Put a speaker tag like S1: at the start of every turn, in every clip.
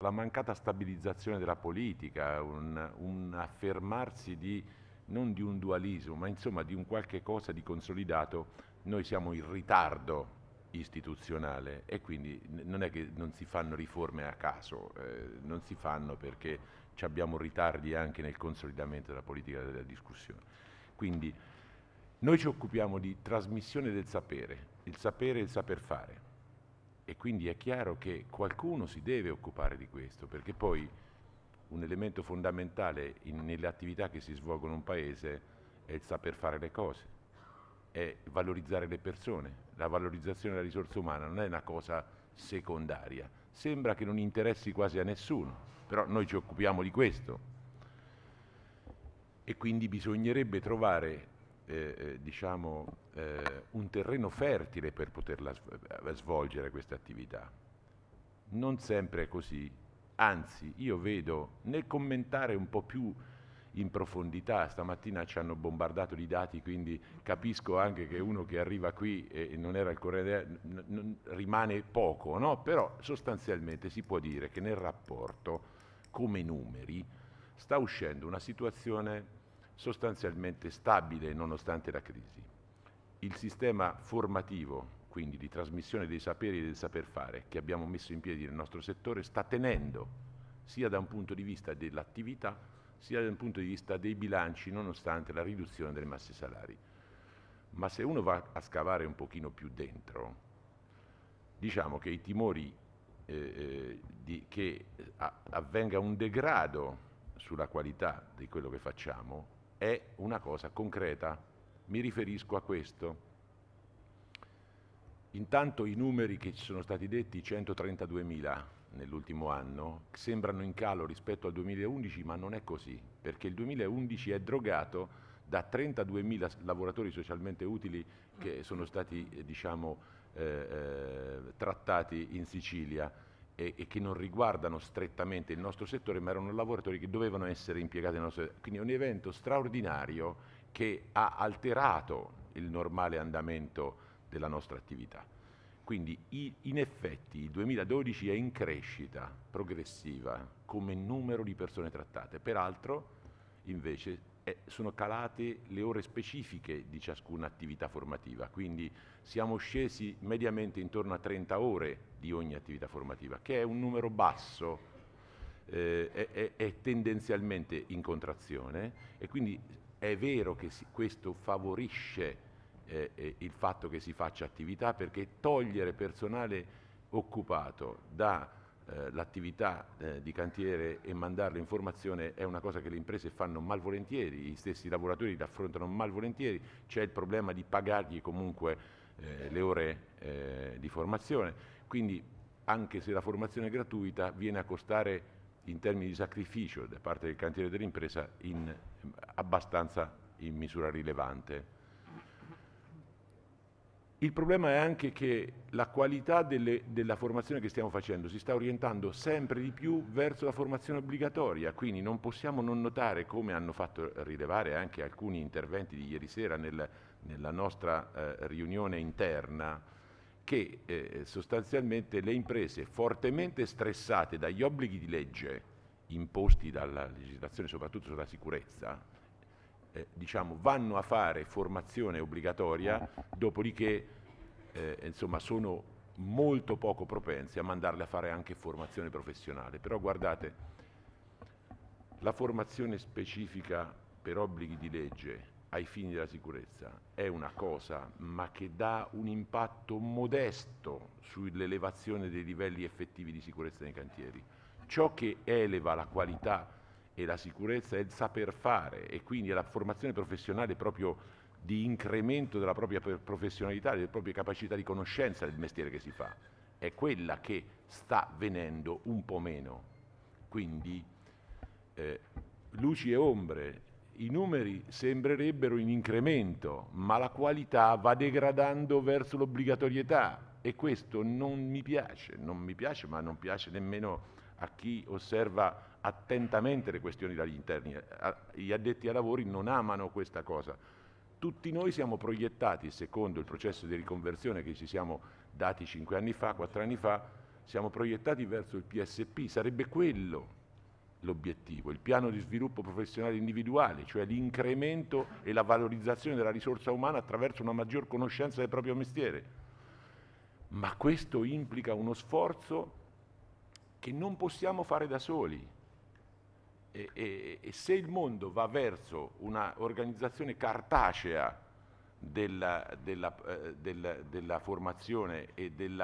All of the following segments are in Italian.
S1: La mancata stabilizzazione della politica, un, un affermarsi
S2: di, non di un dualismo, ma insomma di un qualche cosa di consolidato, noi siamo in ritardo istituzionale e quindi non è che non si fanno riforme a caso, eh, non si fanno perché abbiamo ritardi anche nel consolidamento della politica della discussione. Quindi noi ci occupiamo di trasmissione del sapere, il sapere e il saper fare. E quindi è chiaro che qualcuno si deve occupare di questo, perché poi un elemento fondamentale in, nelle attività che si svolgono in un paese è il saper fare le cose, è valorizzare le persone. La valorizzazione della risorsa umana non è una cosa secondaria. Sembra che non interessi quasi a nessuno, però noi ci occupiamo di questo. E quindi bisognerebbe trovare eh, eh, diciamo, eh, un terreno fertile per poterla eh, svolgere questa attività. Non sempre è così, anzi io vedo nel commentare un po' più in profondità, stamattina ci hanno bombardato di dati, quindi capisco anche che uno che arriva qui e non era il Corriere rimane poco, no? però sostanzialmente si può dire che nel rapporto, come numeri, sta uscendo una situazione sostanzialmente stabile nonostante la crisi. Il sistema formativo, quindi di trasmissione dei saperi e del saper fare che abbiamo messo in piedi nel nostro settore, sta tenendo sia da un punto di vista dell'attività sia da un punto di vista dei bilanci nonostante la riduzione delle masse salari. Ma se uno va a scavare un pochino più dentro, diciamo che i timori eh, eh di, che eh, a, avvenga un degrado sulla qualità di quello che facciamo è una cosa concreta. Mi riferisco a questo. Intanto i numeri che ci sono stati detti, 132.000 nell'ultimo anno, sembrano in calo rispetto al 2011, ma non è così, perché il 2011 è drogato da 32.000 lavoratori socialmente utili che sono stati eh, diciamo, eh, eh, trattati in Sicilia e, e, che non riguardano strettamente il nostro settore, ma erano lavoratori che dovevano essere impiegati nel nostro settore. Quindi è un evento straordinario che ha alterato il normale andamento della nostra attività. Quindi in effetti il 2012 è in crescita progressiva come numero di persone trattate, peraltro invece eh, sono calate le ore specifiche di ciascuna attività formativa, quindi siamo scesi mediamente intorno a 30 ore di ogni attività formativa, che è un numero basso, eh, è, è, tendenzialmente in contrazione e quindi è vero che si, questo favorisce eh, eh il fatto che si faccia attività perché togliere personale occupato da eh, l'attività eh, di cantiere e mandarle formazione è una cosa che le imprese fanno malvolentieri, gli stessi lavoratori la affrontano malvolentieri, c'è il problema di pagargli comunque eh, le ore eh, di formazione, quindi anche se la formazione è gratuita viene a costare in termini di sacrificio da parte del cantiere dell'impresa in, abbastanza in misura rilevante. Il problema è anche che la qualità delle, della formazione che stiamo facendo si sta orientando sempre di più verso la formazione obbligatoria, quindi non possiamo non notare, come hanno fatto rilevare anche alcuni interventi di ieri sera nel, nella nostra eh, riunione interna, che eh, sostanzialmente le imprese fortemente stressate dagli obblighi di legge imposti dalla legislazione soprattutto sulla sicurezza, eh, diciamo, vanno a fare formazione obbligatoria, dopodiché eh, insomma, sono molto poco propensi a mandarle a fare anche formazione professionale. Però guardate, la formazione specifica per obblighi di legge ai fini della sicurezza è una cosa, ma che dà un impatto modesto sull'elevazione dei livelli effettivi di sicurezza nei cantieri. Ciò che eleva la qualità e la sicurezza è il saper fare e quindi è la formazione professionale proprio di incremento della propria professionalità, delle proprie capacità di conoscenza del mestiere che si fa, è quella che sta venendo un po' meno. Quindi eh, luci e ombre, i numeri sembrerebbero in incremento, ma la qualità va degradando verso l'obbligatorietà e questo non mi piace, non mi piace, ma non piace nemmeno a chi osserva attentamente le questioni dagli interni. Eh, gli addetti ai lavori non amano questa cosa. Tutti noi siamo proiettati, secondo il processo di riconversione che ci siamo dati cinque anni fa, quattro anni fa, siamo proiettati verso il PSP. Sarebbe quello l'obiettivo, il piano di sviluppo professionale individuale, cioè l'incremento e la valorizzazione della risorsa umana attraverso una maggior conoscenza del proprio mestiere. Ma questo implica uno sforzo che non possiamo fare da soli. E, e, e se il mondo va verso un'organizzazione cartacea della, della, eh, della, della, formazione e degli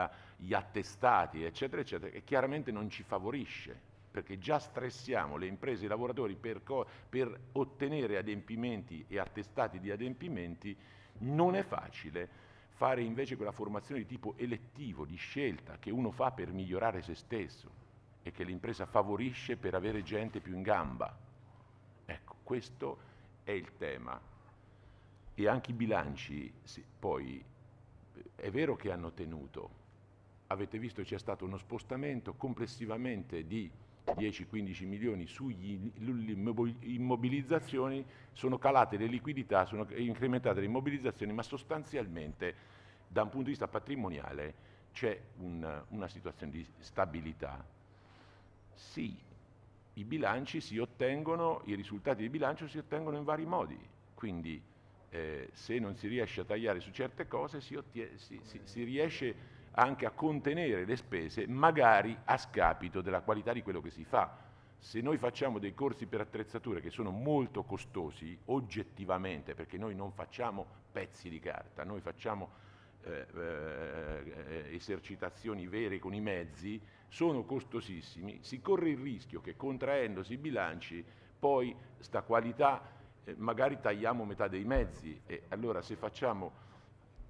S2: attestati, eccetera, eccetera, chiaramente non ci favorisce, perché già stressiamo le imprese e i lavoratori per, per ottenere adempimenti e attestati di adempimenti, non è facile fare invece quella formazione di tipo elettivo, di scelta, che uno fa per migliorare se stesso e che l'impresa favorisce per avere gente più in gamba. Ecco, questo è il tema. E anche i bilanci, sì, poi, è vero che hanno tenuto. Avete visto c'è stato uno spostamento complessivamente di 10-15 milioni sulle immobilizzazioni, sono calate le liquidità, sono incrementate le immobilizzazioni, ma sostanzialmente da un punto di vista patrimoniale c'è un, una situazione di stabilità sì, i bilanci si ottengono, i risultati di bilancio si ottengono in vari modi, quindi eh, se non si riesce a tagliare su certe cose si, si, si, si riesce anche a contenere le spese, magari a scapito della qualità di quello che si fa. Se noi facciamo dei corsi per attrezzature che sono molto costosi oggettivamente, perché noi non facciamo pezzi di carta, noi facciamo eh, eh, esercitazioni vere con i mezzi, sono costosissimi, si corre il rischio che contraendosi i bilanci poi sta qualità eh, magari tagliamo metà dei mezzi e allora se facciamo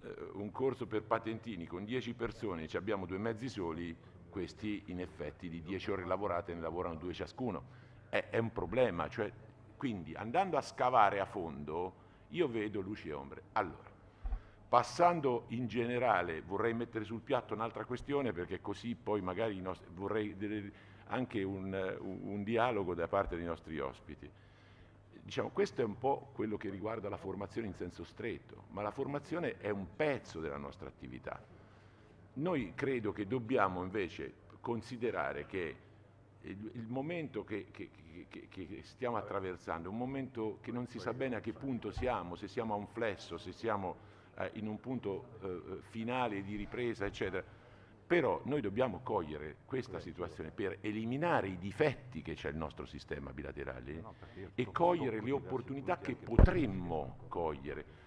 S2: eh, un corso per patentini con 10 persone e abbiamo due mezzi soli, questi in effetti di 10 ore lavorate ne lavorano due ciascuno. È, è un problema, cioè, quindi andando a scavare a fondo io vedo luci e ombre. Allora, Passando in generale, vorrei mettere sul piatto un'altra questione perché così poi magari nostri, vorrei anche un, un, dialogo da parte dei nostri ospiti. Diciamo, questo è un po' quello che riguarda la formazione in senso stretto, ma la formazione è un pezzo della nostra attività. Noi credo che dobbiamo invece considerare che il, il momento che, che, che, che stiamo attraversando è un momento che non si sa bene a che punto siamo, se siamo a un flesso, se siamo eh, in un punto eh, eh, finale di ripresa, eccetera. Però noi dobbiamo cogliere questa situazione per eliminare i difetti che c'è il nostro sistema bilaterale e cogliere le opportunità che potremmo cogliere.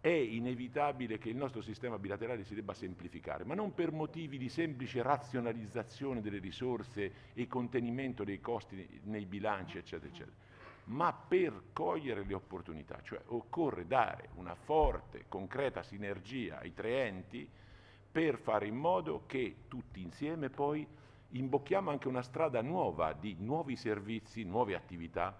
S2: È inevitabile che il nostro sistema bilaterale si debba semplificare, ma non per motivi di semplice razionalizzazione delle risorse e contenimento dei costi nei bilanci, eccetera, eccetera ma per cogliere le opportunità, cioè occorre dare una forte, concreta sinergia ai tre enti per fare in modo che tutti insieme poi imbocchiamo anche una strada nuova di nuovi servizi, nuove attività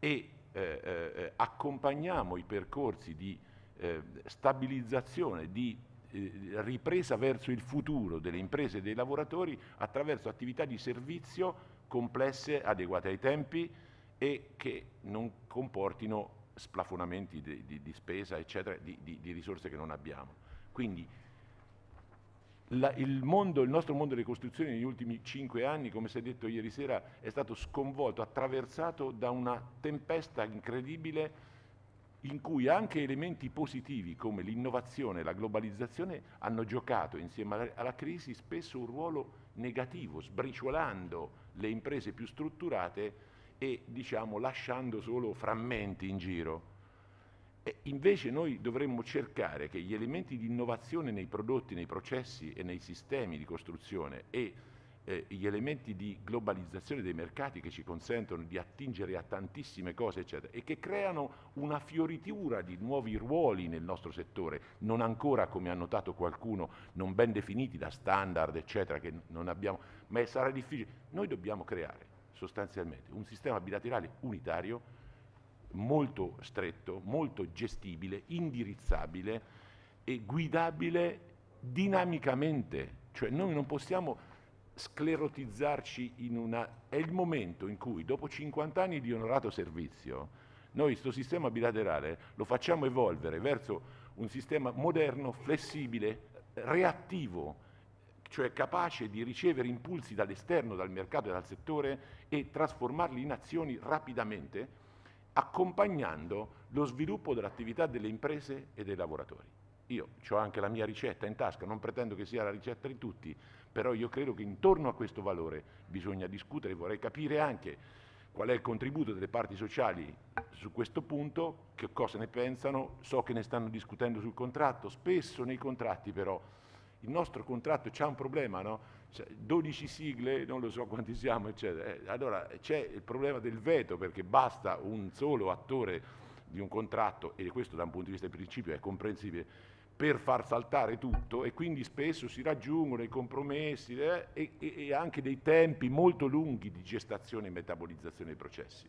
S2: e eh, eh, accompagniamo i percorsi di eh, stabilizzazione, di eh, ripresa verso il futuro delle imprese e dei lavoratori attraverso attività di servizio complesse, adeguate ai tempi, e che non comportino splafonamenti di, di, di spesa, eccetera, di, di, risorse che non abbiamo. Quindi la, il, mondo, il nostro mondo delle costruzioni negli ultimi cinque anni, come si è detto ieri sera, è stato sconvolto, attraversato da una tempesta incredibile in cui anche elementi positivi come l'innovazione e la globalizzazione hanno giocato insieme alla crisi spesso un ruolo negativo, sbriciolando le imprese più strutturate e diciamo, lasciando solo frammenti in giro. E invece noi dovremmo cercare che gli elementi di innovazione nei prodotti, nei processi e nei sistemi di costruzione e eh, gli elementi di globalizzazione dei mercati che ci consentono di attingere a tantissime cose, eccetera, e che creano una fioritura di nuovi ruoli nel nostro settore, non ancora, come ha notato qualcuno, non ben definiti da standard, eccetera, che non abbiamo, ma sarà difficile. Noi dobbiamo creare sostanzialmente un sistema bilaterale unitario molto stretto, molto gestibile, indirizzabile e guidabile dinamicamente, cioè noi non possiamo sclerotizzarci in una... è il momento in cui dopo 50 anni di onorato servizio noi questo sistema bilaterale lo facciamo evolvere verso un sistema moderno, flessibile, reattivo, cioè capace di ricevere impulsi dall'esterno, dal mercato e dal settore e trasformarli in azioni rapidamente, accompagnando lo sviluppo dell'attività delle imprese e dei lavoratori. Io ho anche la mia ricetta in tasca, non pretendo che sia la ricetta di tutti, però io credo che intorno a questo valore bisogna discutere, vorrei capire anche qual è il contributo delle parti sociali su questo punto, che cosa ne pensano, so che ne stanno discutendo sul contratto, spesso nei contratti però il nostro contratto c'è un problema, no? 12 cioè, sigle, non lo so quanti siamo, eccetera. Eh, allora c'è il problema del veto perché basta un solo attore di un contratto, e questo da un punto di vista di principio è comprensibile, per far saltare tutto e quindi spesso si raggiungono i compromessi eh, e, e anche dei tempi molto lunghi di gestazione e metabolizzazione dei processi.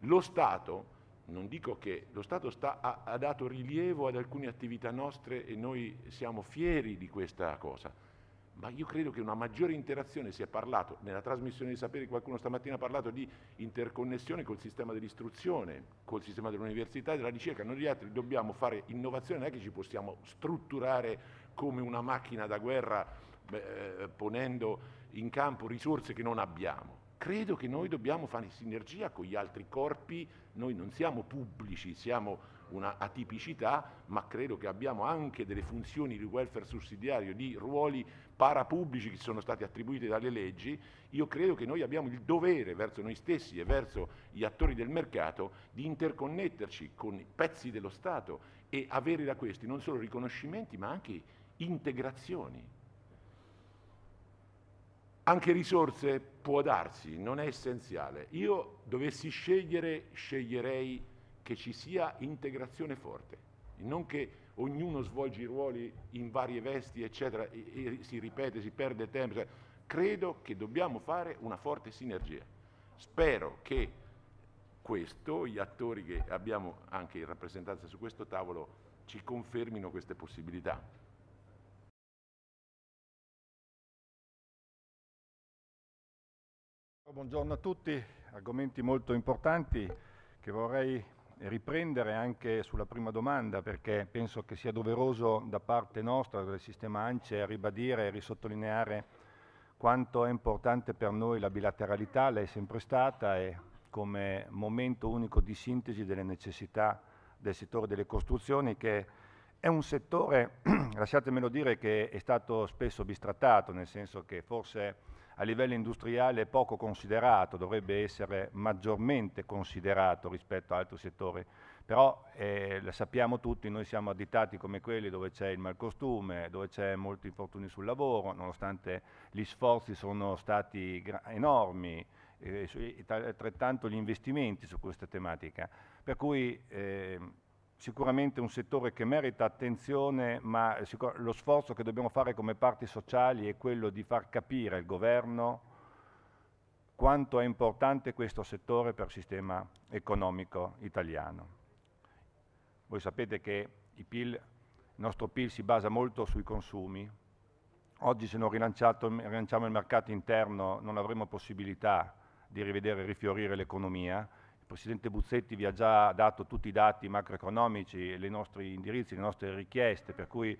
S2: Lo Stato non dico che lo Stato sta, ha, ha, dato rilievo ad alcune attività nostre e noi siamo fieri di questa cosa, ma io credo che una maggiore interazione, si è parlato, nella trasmissione di sapere qualcuno stamattina ha parlato di interconnessione col sistema dell'istruzione, col sistema dell'università e della ricerca, noi gli altri dobbiamo fare innovazione, non è che ci possiamo strutturare come una macchina da guerra eh, ponendo in campo risorse che non abbiamo. Credo che noi dobbiamo fare sinergia con gli altri corpi noi non siamo pubblici, siamo una atipicità, ma credo che abbiamo anche delle funzioni di welfare sussidiario, di ruoli parapubblici che sono stati attribuiti dalle leggi. Io credo che noi abbiamo il dovere verso noi stessi e verso gli attori del mercato di interconnetterci con i pezzi dello Stato e avere da questi non solo riconoscimenti, ma anche integrazioni. Anche risorse può darsi, non è essenziale. Io dovessi scegliere, sceglierei che ci sia integrazione forte, non che ognuno svolge i ruoli in varie vesti, eccetera, e, e si ripete, si perde tempo. Cioè, credo che dobbiamo fare una forte sinergia. Spero che questo, gli attori che abbiamo anche in rappresentanza su questo tavolo, ci confermino queste possibilità.
S3: Buongiorno a tutti, argomenti molto importanti che vorrei riprendere anche sulla prima domanda perché penso che sia doveroso da parte nostra, del sistema ANCE, ribadire e risottolineare quanto è importante per noi la bilateralità, lei è sempre stata e come momento unico di sintesi delle necessità del settore delle costruzioni che è un settore, lasciatemelo dire, che è stato spesso bistrattato, nel senso che forse a livello industriale è poco considerato, dovrebbe essere maggiormente considerato rispetto ad altri settori. Però eh, lo sappiamo tutti, noi siamo additati come quelli dove c'è il malcostume, dove c'è molti infortuni sul lavoro, nonostante gli sforzi sono stati enormi, eh, altrettanto gli investimenti su questa tematica. Per cui eh, sicuramente un settore che merita attenzione, ma lo sforzo che dobbiamo fare come parti sociali è quello di far capire al governo quanto è importante questo settore per il sistema economico italiano. Voi sapete che il, PIL, il nostro PIL si basa molto sui consumi. Oggi se non rilanciamo il mercato interno non avremo possibilità di rivedere e rifiorire l'economia, Presidente Buzzetti vi ha già dato tutti i dati macroeconomici, i nostri indirizzi, le nostre richieste, per cui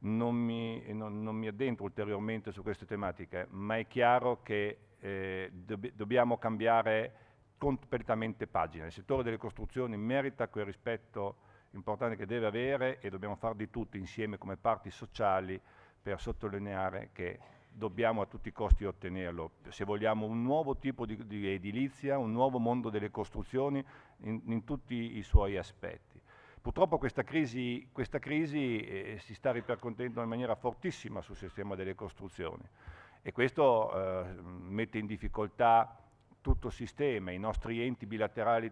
S3: non mi, non, non mi, addentro ulteriormente su queste tematiche, ma è chiaro che eh, dobb dobbiamo cambiare completamente pagina. Il settore delle costruzioni merita quel rispetto importante che deve avere e dobbiamo fare di tutto insieme come parti sociali per sottolineare che dobbiamo a tutti i costi ottenerlo. Se vogliamo un nuovo tipo di, di edilizia, un nuovo mondo delle costruzioni in, in tutti i suoi aspetti. Purtroppo questa crisi, questa crisi eh, si sta ripercontendo in maniera fortissima sul sistema delle costruzioni e questo eh, mette in difficoltà tutto il sistema, i nostri enti bilaterali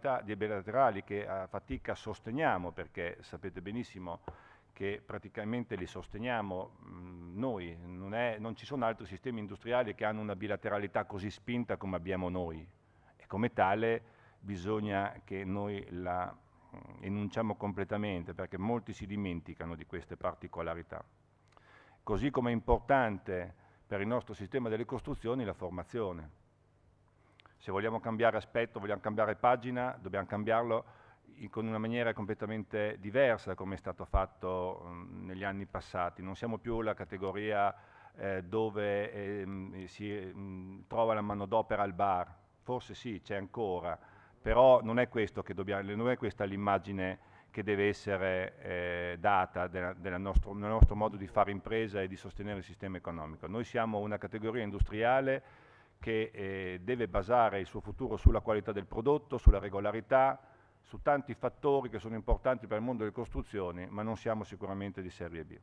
S3: che a fatica sosteniamo perché sapete benissimo che praticamente li sosteniamo mm, noi, non, è, non ci sono altri sistemi industriali che hanno una bilateralità così spinta come abbiamo noi e come tale bisogna che noi la mm, enunciamo completamente perché molti si dimenticano di queste particolarità. Così come è importante per il nostro sistema delle costruzioni la formazione. Se vogliamo cambiare aspetto, vogliamo cambiare pagina, dobbiamo cambiarlo con una maniera completamente diversa da come è stato fatto mm, negli anni passati. Non siamo più la categoria eh, dove eh, si mh, mm, trova la manodopera al bar, forse sì, c'è ancora, però non è, dobbiamo, non è questa l'immagine che deve essere eh, data della, nostro, nostro modo di fare impresa e di sostenere il sistema economico. Noi siamo una categoria industriale che eh, deve basare il suo futuro sulla qualità del prodotto, sulla regolarità, su tanti fattori che sono importanti per il mondo delle costruzioni, ma non siamo sicuramente di serie B.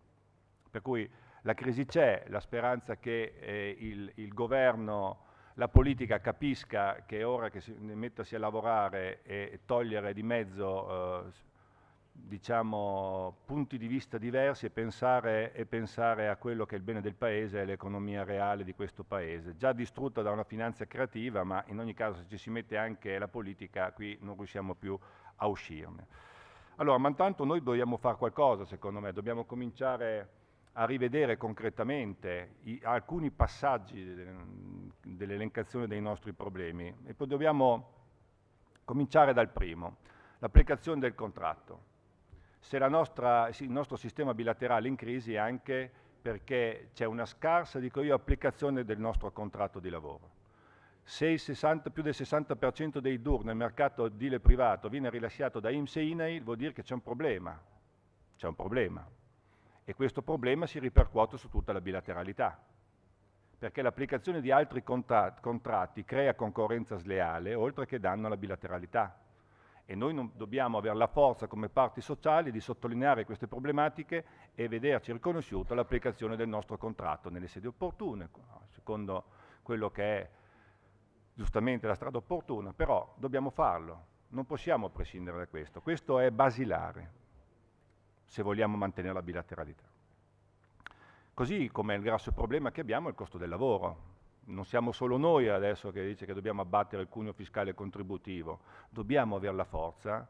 S3: Per cui la crisi c'è, la speranza che eh, il, il, governo, la politica capisca che è ora che si, mettersi a lavorare e togliere di mezzo eh, diciamo, punti di vista diversi e pensare, e pensare, a quello che è il bene del Paese e l'economia reale di questo Paese, già distrutta da una finanza creativa, ma in ogni caso se ci si mette anche la politica qui non riusciamo più a uscirne. Allora, ma intanto noi dobbiamo fare qualcosa, secondo me, dobbiamo cominciare a rivedere concretamente i, alcuni passaggi ehm, dell'elencazione dei nostri problemi e poi dobbiamo cominciare dal primo, l'applicazione del contratto se nostra, il nostro sistema bilaterale è in crisi è anche perché c'è una scarsa, dico io, applicazione del nostro contratto di lavoro. Se 60, più del 60% dei DUR nel mercato dile privato viene rilasciato da IMSS e INAIL, vuol dire che c'è un problema. C'è un problema. E questo problema si ripercuote su tutta la bilateralità perché l'applicazione di altri contratti crea concorrenza sleale, oltre che danno alla bilateralità e noi non dobbiamo avere la forza come parti sociali di sottolineare queste problematiche e vederci riconosciuta l'applicazione del nostro contratto nelle sedi opportune, secondo quello che è giustamente la strada opportuna, però dobbiamo farlo, non possiamo prescindere da questo, questo è basilare se vogliamo mantenere la bilateralità. Così come il grosso problema che abbiamo è il costo del lavoro, non siamo solo noi adesso che dice che dobbiamo abbattere il cuneo fiscale contributivo, dobbiamo avere la forza,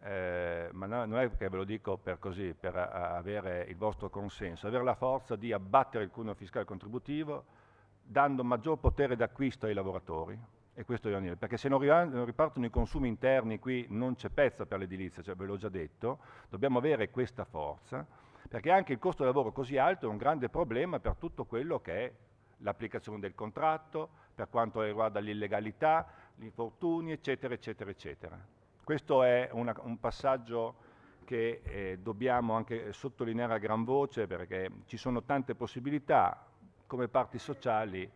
S3: eh, ma no, non è che ve lo dico per così, per a, avere il vostro consenso, avere la forza di abbattere il cuneo fiscale contributivo dando maggior potere d'acquisto ai lavoratori, e questo è dire, perché se non ripartono i consumi interni qui non c'è pezza per l'edilizia, cioè ve l'ho già detto, dobbiamo avere questa forza, perché anche il costo del lavoro così alto è un grande problema per tutto quello che è l'applicazione del contratto, per quanto riguarda l'illegalità, gli infortuni, eccetera, eccetera, eccetera. Questo è una, un passaggio che eh, dobbiamo anche sottolineare a gran voce perché ci sono tante possibilità come parti sociali,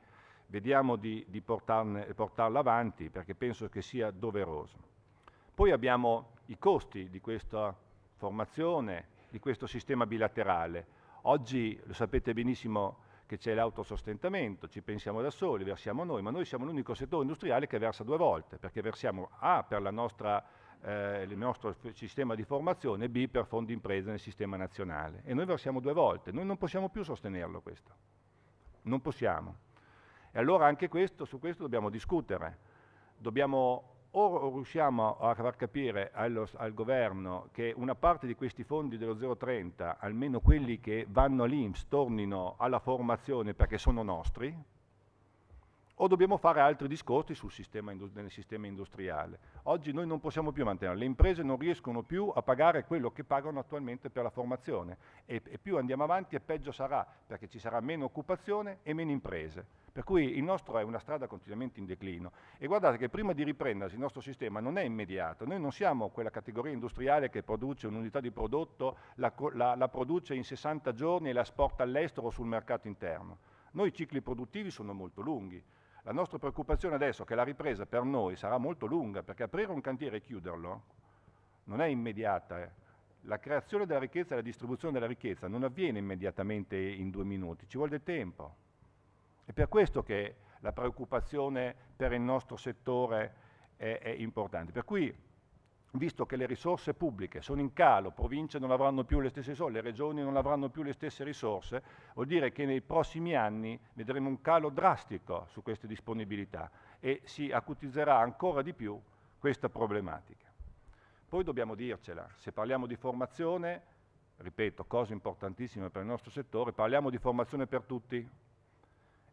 S3: vediamo di, di portarne, portarla avanti perché penso che sia doveroso. Poi abbiamo i costi di questa formazione, di questo sistema bilaterale. Oggi, lo sapete benissimo, che c'è l'autosostentamento, ci pensiamo da soli, versiamo noi, ma noi siamo l'unico settore industriale che versa due volte, perché versiamo A per nostra, eh, il nostro sistema di formazione e B per fondi impresa nel sistema nazionale. E noi versiamo due volte, noi non possiamo più sostenerlo questo, non possiamo. E allora anche questo, su questo dobbiamo discutere, dobbiamo o riusciamo a far capire allo, al governo che una parte di questi fondi dello 0,30, almeno quelli che vanno all'Inps, tornino alla formazione perché sono nostri, o dobbiamo fare altri discorsi sul sistema, nel sistema industriale. Oggi noi non possiamo più mantenere, le imprese non riescono più a pagare quello che pagano attualmente per la formazione e, e più andiamo avanti e peggio sarà, perché ci sarà meno occupazione e meno imprese. Per cui il nostro è una strada continuamente in declino. E guardate che prima di riprendersi il nostro sistema non è immediato, noi non siamo quella categoria industriale che produce un'unità di prodotto, la, la, la produce in 60 giorni e la esporta all'estero o sul mercato interno. Noi i cicli produttivi sono molto lunghi. La nostra preoccupazione adesso è che la ripresa per noi sarà molto lunga, perché aprire un cantiere e chiuderlo non è immediata. Eh. La creazione della ricchezza e la distribuzione della ricchezza non avviene immediatamente in due minuti, ci vuole tempo. È per questo che la preoccupazione per il nostro settore è, è importante. Per cui, visto che le risorse pubbliche sono in calo, province non avranno più le stesse risorse, le regioni non avranno più le stesse risorse, vuol dire che nei prossimi anni vedremo un calo drastico su queste disponibilità e si acutizzerà ancora di più questa problematica. Poi dobbiamo dircela, se parliamo di formazione, ripeto, cosa importantissima per il nostro settore, parliamo di formazione per tutti,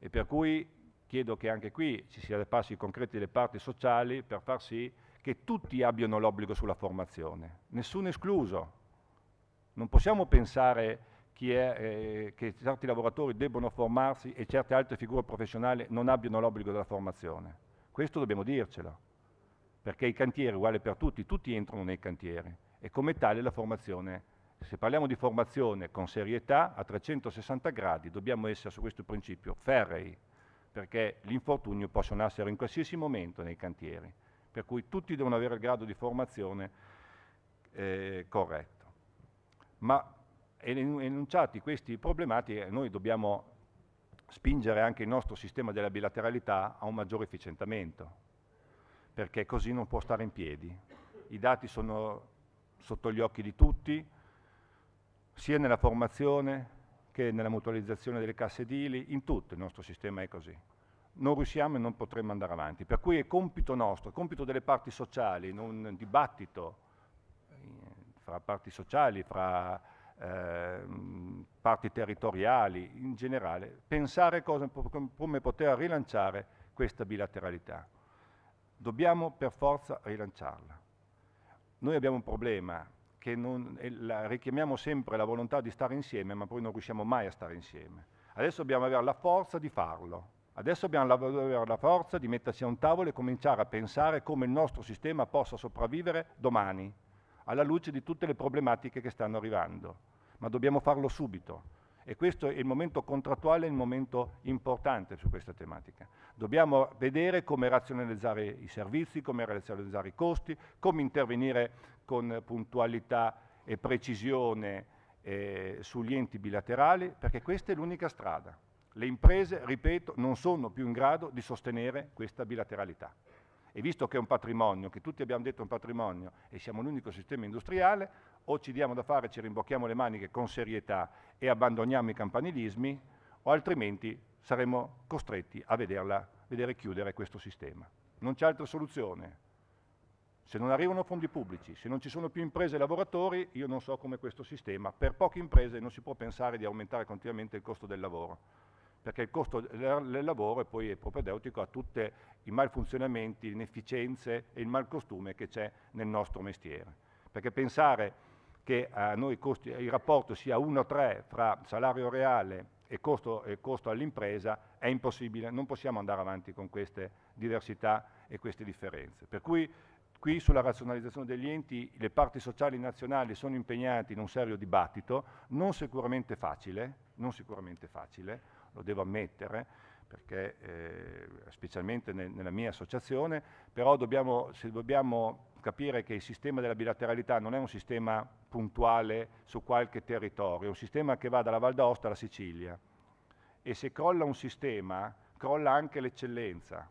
S3: e per cui chiedo che anche qui ci siano passi concreti delle parti sociali per far sì che tutti abbiano l'obbligo sulla formazione, nessuno escluso. Non possiamo pensare è, eh, che certi lavoratori debbano formarsi e certe altre figure professionali non abbiano l'obbligo della formazione. Questo dobbiamo dircelo, perché i cantieri, uguali per tutti, tutti entrano nei cantieri e come tale la formazione è. Se parliamo di formazione con serietà, a 360 gradi dobbiamo essere su questo principio ferrei, perché l'infortunio possono essere in qualsiasi momento nei cantieri, per cui tutti devono avere il grado di formazione eh, corretto. Ma enunciati questi problematiche, eh, noi dobbiamo spingere anche il nostro sistema della bilateralità a un maggiore efficientamento, perché così non può stare in piedi. I dati sono sotto gli occhi di tutti, sia nella formazione che nella mutualizzazione delle casse edili, in tutto il nostro sistema è così. Non riusciamo e non potremo andare avanti. Per cui è compito nostro, compito delle parti sociali, in un dibattito eh, fra parti sociali, fra eh, parti territoriali, in generale, pensare cosa, come poter rilanciare questa bilateralità. Dobbiamo per forza rilanciarla. Noi abbiamo un problema che non, eh, la, richiamiamo sempre la volontà di stare insieme, ma poi non riusciamo mai a stare insieme. Adesso dobbiamo avere la forza di farlo. Adesso dobbiamo avere la forza di mettersi a un tavolo e cominciare a pensare come il nostro sistema possa sopravvivere domani, alla luce di tutte le problematiche che stanno arrivando. Ma dobbiamo farlo subito e questo è il momento contrattuale, il momento importante su questa tematica. Dobbiamo vedere come razionalizzare i servizi, come razionalizzare i costi, come intervenire con puntualità e precisione eh, sugli enti bilaterali, perché questa è l'unica strada. Le imprese, ripeto, non sono più in grado di sostenere questa bilateralità. E visto che è un patrimonio, che tutti abbiamo detto è un patrimonio, e siamo l'unico sistema industriale, o ci diamo da fare, ci rimbocchiamo le maniche con serietà e abbandoniamo i campanilismi, o altrimenti saremo costretti a vederla, vedere chiudere questo sistema. Non c'è altra soluzione. Se non arrivano fondi pubblici, se non ci sono più imprese e lavoratori, io non so come questo sistema. Per poche imprese non si può pensare di aumentare continuamente il costo del lavoro, perché il costo del lavoro è poi propedeutico a tutti i malfunzionamenti, le inefficienze e il malcostume che c'è nel nostro mestiere. Perché pensare che eh, costi, il rapporto sia 1-3 fra salario reale e costo, e costo all'impresa è impossibile, non possiamo andare avanti con queste diversità e queste differenze. Per cui qui sulla razionalizzazione degli enti le parti sociali nazionali sono impegnate in un serio dibattito, non sicuramente facile, non sicuramente facile lo devo ammettere, perché eh, specialmente nel, nella mia associazione, però dobbiamo, se dobbiamo capire che il sistema della bilateralità non è un sistema puntuale su qualche territorio, è un sistema che va dalla Val d'Aosta alla Sicilia. E se crolla un sistema, crolla anche l'eccellenza.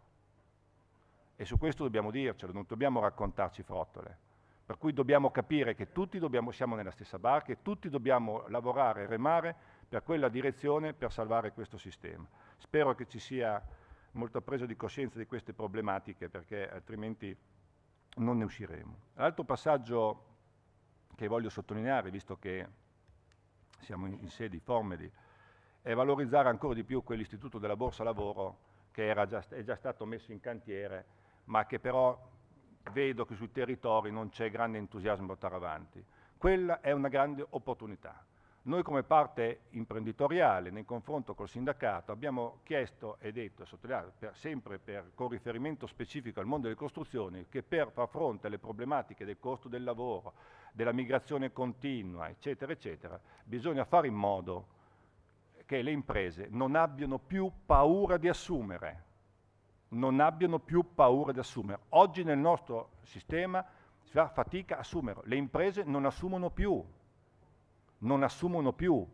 S3: E su questo dobbiamo dircelo, non dobbiamo raccontarci frottole. Per cui dobbiamo capire che tutti dobbiamo, siamo nella stessa barca e tutti dobbiamo lavorare e remare per quella direzione per salvare questo sistema. Spero che ci sia molta presa di coscienza di queste problematiche perché altrimenti non ne usciremo. L'altro passaggio che voglio sottolineare, visto che siamo in, sede sedi formeli, è valorizzare ancora di più quell'istituto della borsa lavoro che già, è già stato messo in cantiere, ma che però vedo che sui territori non c'è grande entusiasmo a portare avanti. Quella è una grande opportunità. Noi come parte imprenditoriale nel confronto col sindacato abbiamo chiesto e detto, sottolineato per, sempre per, con riferimento specifico al mondo delle costruzioni, che per far fronte alle problematiche del costo del lavoro, della migrazione continua, eccetera, eccetera, bisogna fare in modo che le imprese non abbiano più paura di assumere, non abbiano più paura di assumere. Oggi nel nostro sistema si fa fatica a assumere, le imprese non assumono più, non assumono più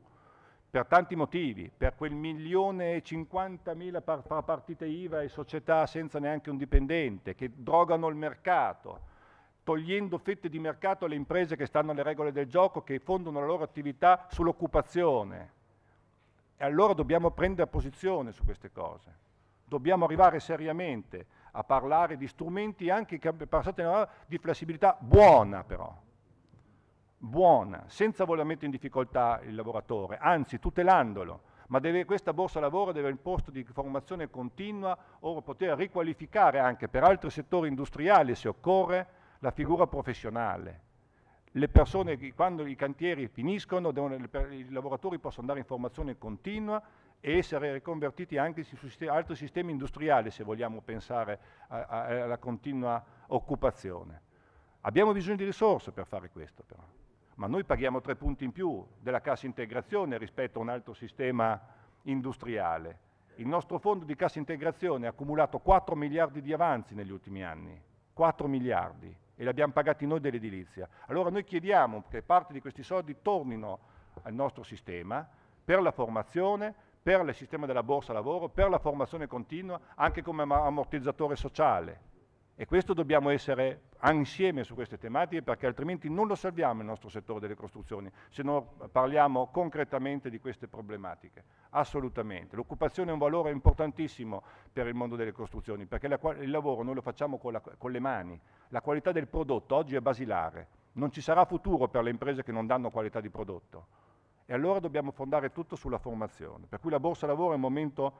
S3: per tanti motivi, per quel milione e cinquantamila par- tra partite IVA e società senza neanche un dipendente, che drogano il mercato, togliendo fette di mercato alle imprese che stanno alle regole del gioco, che fondano la loro attività sull'occupazione. E allora dobbiamo prendere posizione su queste cose. Dobbiamo arrivare seriamente a parlare di strumenti anche passate di flessibilità buona però, buona, senza voler mettere in difficoltà il lavoratore, anzi tutelandolo, ma deve, questa borsa lavoro deve avere un posto di formazione continua o poter riqualificare anche per altri settori industriali, se occorre, la figura professionale. Le persone, quando i cantieri finiscono, devono, i lavoratori possono andare in formazione continua e essere riconvertiti anche su altri sistemi industriali, se vogliamo pensare a, a, alla continua occupazione. Abbiamo bisogno di risorse per fare questo però ma noi paghiamo tre punti in più della cassa integrazione rispetto a un altro sistema industriale. Il nostro fondo di cassa integrazione ha accumulato 4 miliardi di avanzi negli ultimi anni, 4 miliardi, e li abbiamo pagati noi dell'edilizia. Allora noi chiediamo che parte di questi soldi tornino al nostro sistema per la formazione, per il sistema della borsa lavoro, per la formazione continua, anche come ammortizzatore sociale. E questo dobbiamo essere insieme su queste tematiche perché altrimenti non lo salviamo il nostro settore delle costruzioni se non parliamo concretamente di queste problematiche. Assolutamente. L'occupazione è un valore importantissimo per il mondo delle costruzioni perché la, il lavoro noi lo facciamo con, la, con le mani. La qualità del prodotto oggi è basilare. Non ci sarà futuro per le imprese che non danno qualità di prodotto. E allora dobbiamo fondare tutto sulla formazione. Per cui la borsa lavoro è un momento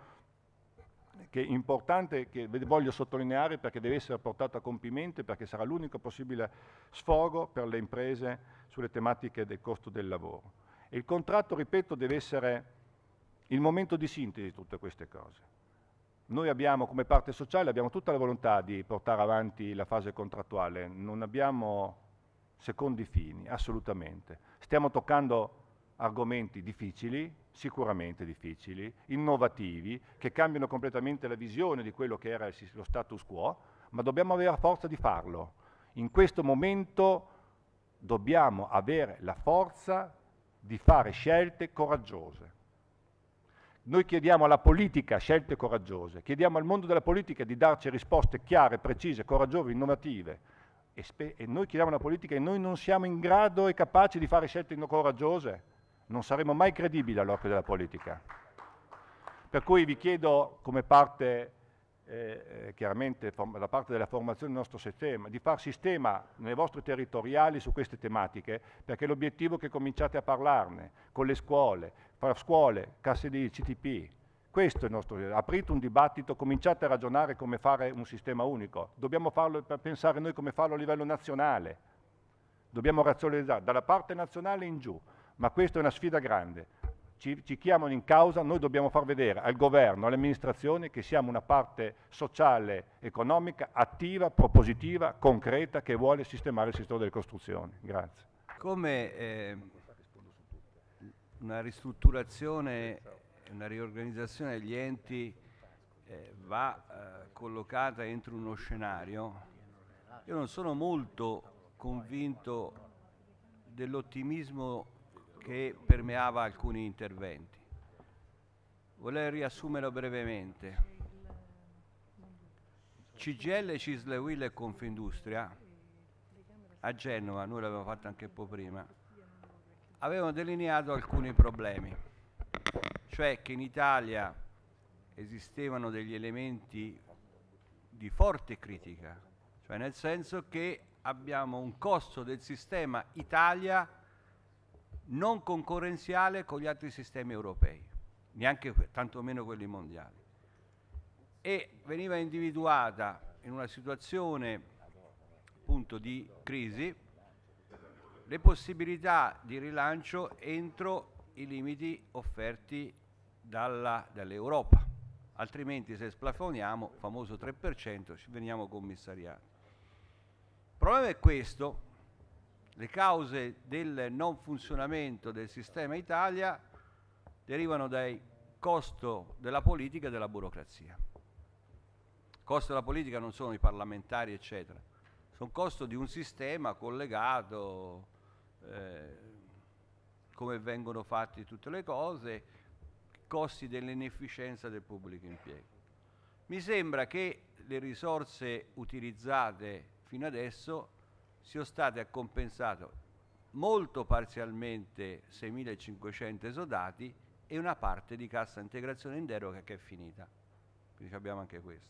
S3: che è importante, che voglio sottolineare perché deve essere portato a compimento e perché sarà l'unico possibile sfogo per le imprese sulle tematiche del costo del lavoro. E il contratto, ripeto, deve essere il momento di sintesi di tutte queste cose. Noi abbiamo come parte sociale abbiamo tutta la volontà di portare avanti la fase contrattuale, non abbiamo secondi fini, assolutamente. Stiamo toccando argomenti difficili, sicuramente difficili, innovativi, che cambiano completamente la visione di quello che era lo status quo, ma dobbiamo avere la forza di farlo. In questo momento dobbiamo avere la forza di fare scelte coraggiose. Noi chiediamo alla politica scelte coraggiose, chiediamo al mondo della politica di darci risposte chiare, precise, coraggiose, innovative. E, e noi chiediamo alla politica e noi non siamo in grado e capaci di fare scelte coraggiose non saremo mai credibili all'occhio della politica. Per cui vi chiedo come parte, eh, eh chiaramente da parte della formazione del nostro sistema, di far sistema nei vostri territoriali su queste tematiche, perché l'obiettivo è che cominciate a parlarne con le scuole, fra scuole, casse di CTP, questo è il nostro obiettivo. aprite un dibattito, cominciate a ragionare come fare un sistema unico. Dobbiamo farlo, pensare noi come farlo a livello nazionale. Dobbiamo razionalizzare dalla parte nazionale in giù ma questa è una sfida grande. Ci, ci chiamano in causa, noi dobbiamo far vedere al governo, alle amministrazioni che siamo una parte sociale, economica, attiva, propositiva, concreta, che vuole sistemare il settore delle costruzioni. Grazie.
S4: Come eh, una ristrutturazione, una riorganizzazione degli enti eh, va eh, collocata entro uno scenario, io non sono molto convinto dell'ottimismo che permeava alcuni interventi. Volevo riassumerlo brevemente. CGL, Cisle Will e Confindustria a Genova, noi l'abbiamo fatto anche un po' prima, avevano delineato alcuni problemi, cioè che in Italia esistevano degli elementi di forte critica, cioè nel senso che abbiamo un costo del sistema Italia non concorrenziale con gli altri sistemi europei, neanche tantomeno quelli mondiali. E veniva individuata in una situazione appunto, di crisi le possibilità di rilancio entro i limiti offerti dall'Europa, altrimenti se splafoniamo, famoso 3%, ci veniamo commissariati. Il problema è questo, le cause del non funzionamento del sistema Italia derivano dal costo della politica e della burocrazia. Il costo della politica non sono i parlamentari, eccetera, sono costo di un sistema collegato, eh, come vengono fatte tutte le cose, costi dell'inefficienza del pubblico impiego. Mi sembra che le risorse utilizzate fino adesso siano state accompensate molto parzialmente 6.500 esodati e una parte di cassa integrazione in deroga che è finita. Quindi abbiamo anche questo.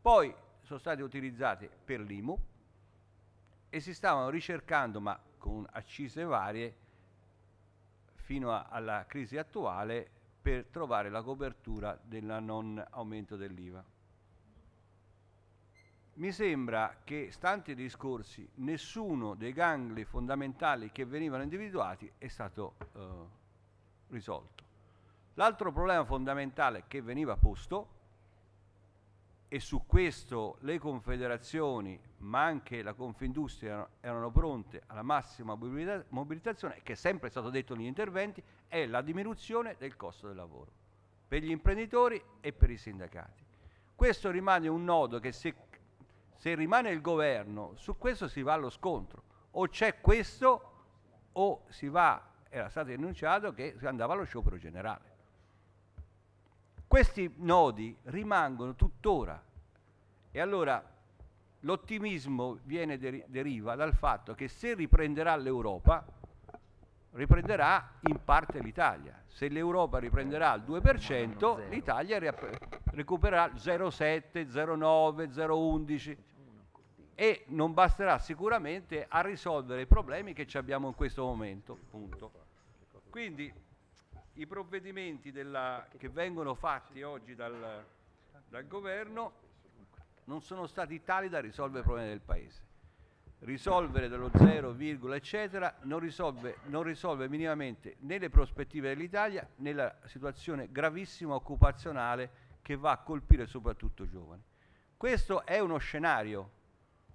S4: Poi sono stati utilizzati per l'IMU e si stavano ricercando, ma con accise varie, fino a, alla crisi attuale, per trovare la copertura del non aumento dell'IVA mi sembra che, stanti i discorsi, nessuno dei gangli fondamentali che venivano individuati è stato eh, risolto. L'altro problema fondamentale che veniva posto, e su questo le confederazioni, ma anche la Confindustria erano, pronte alla massima mobilitazione, che è sempre stato detto negli interventi, è la diminuzione del costo del lavoro per gli imprenditori e per i sindacati. Questo rimane un nodo che se se rimane il governo, su questo si va allo scontro. O c'è questo o si va, era stato denunciato che si andava allo sciopero generale. Questi nodi rimangono tuttora e allora l'ottimismo deriva dal fatto che se riprenderà l'Europa, riprenderà in parte l'Italia. Se l'Europa riprenderà il 2%, l'Italia recupererà 0,7, 0,9, 0,11 e non basterà sicuramente a risolvere i problemi che ci abbiamo in questo momento. Punto. Quindi i provvedimenti della, che vengono fatti oggi dal, dal governo non sono stati tali da risolvere i problemi del Paese risolvere dello 0, eccetera, non risolve, non risolve minimamente né le prospettive dell'Italia né la situazione gravissima occupazionale che va a colpire soprattutto i giovani. Questo è uno scenario,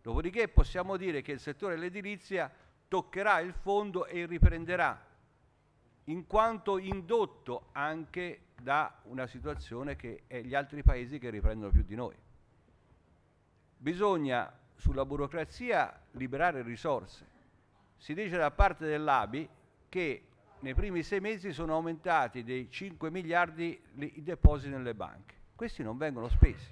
S4: dopodiché possiamo dire che il settore dell'edilizia toccherà il fondo e riprenderà, in quanto indotto anche da una situazione che è gli altri paesi che riprendono più di noi. Bisogna sulla burocrazia liberare risorse. Si dice da parte dell'ABI che nei primi sei mesi sono aumentati dei 5 miliardi i depositi nelle banche. Questi non vengono spesi.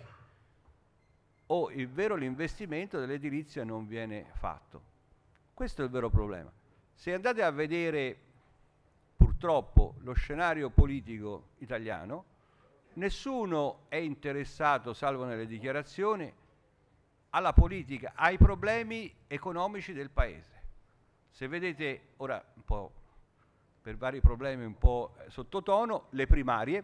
S4: O il vero l'investimento dell'edilizia non viene fatto. Questo è il vero problema. Se andate a vedere purtroppo lo scenario politico italiano, nessuno è interessato, salvo nelle dichiarazioni, alla politica, ai problemi economici del Paese. Se vedete, ora un po' per vari problemi un po' sottotono, le primarie,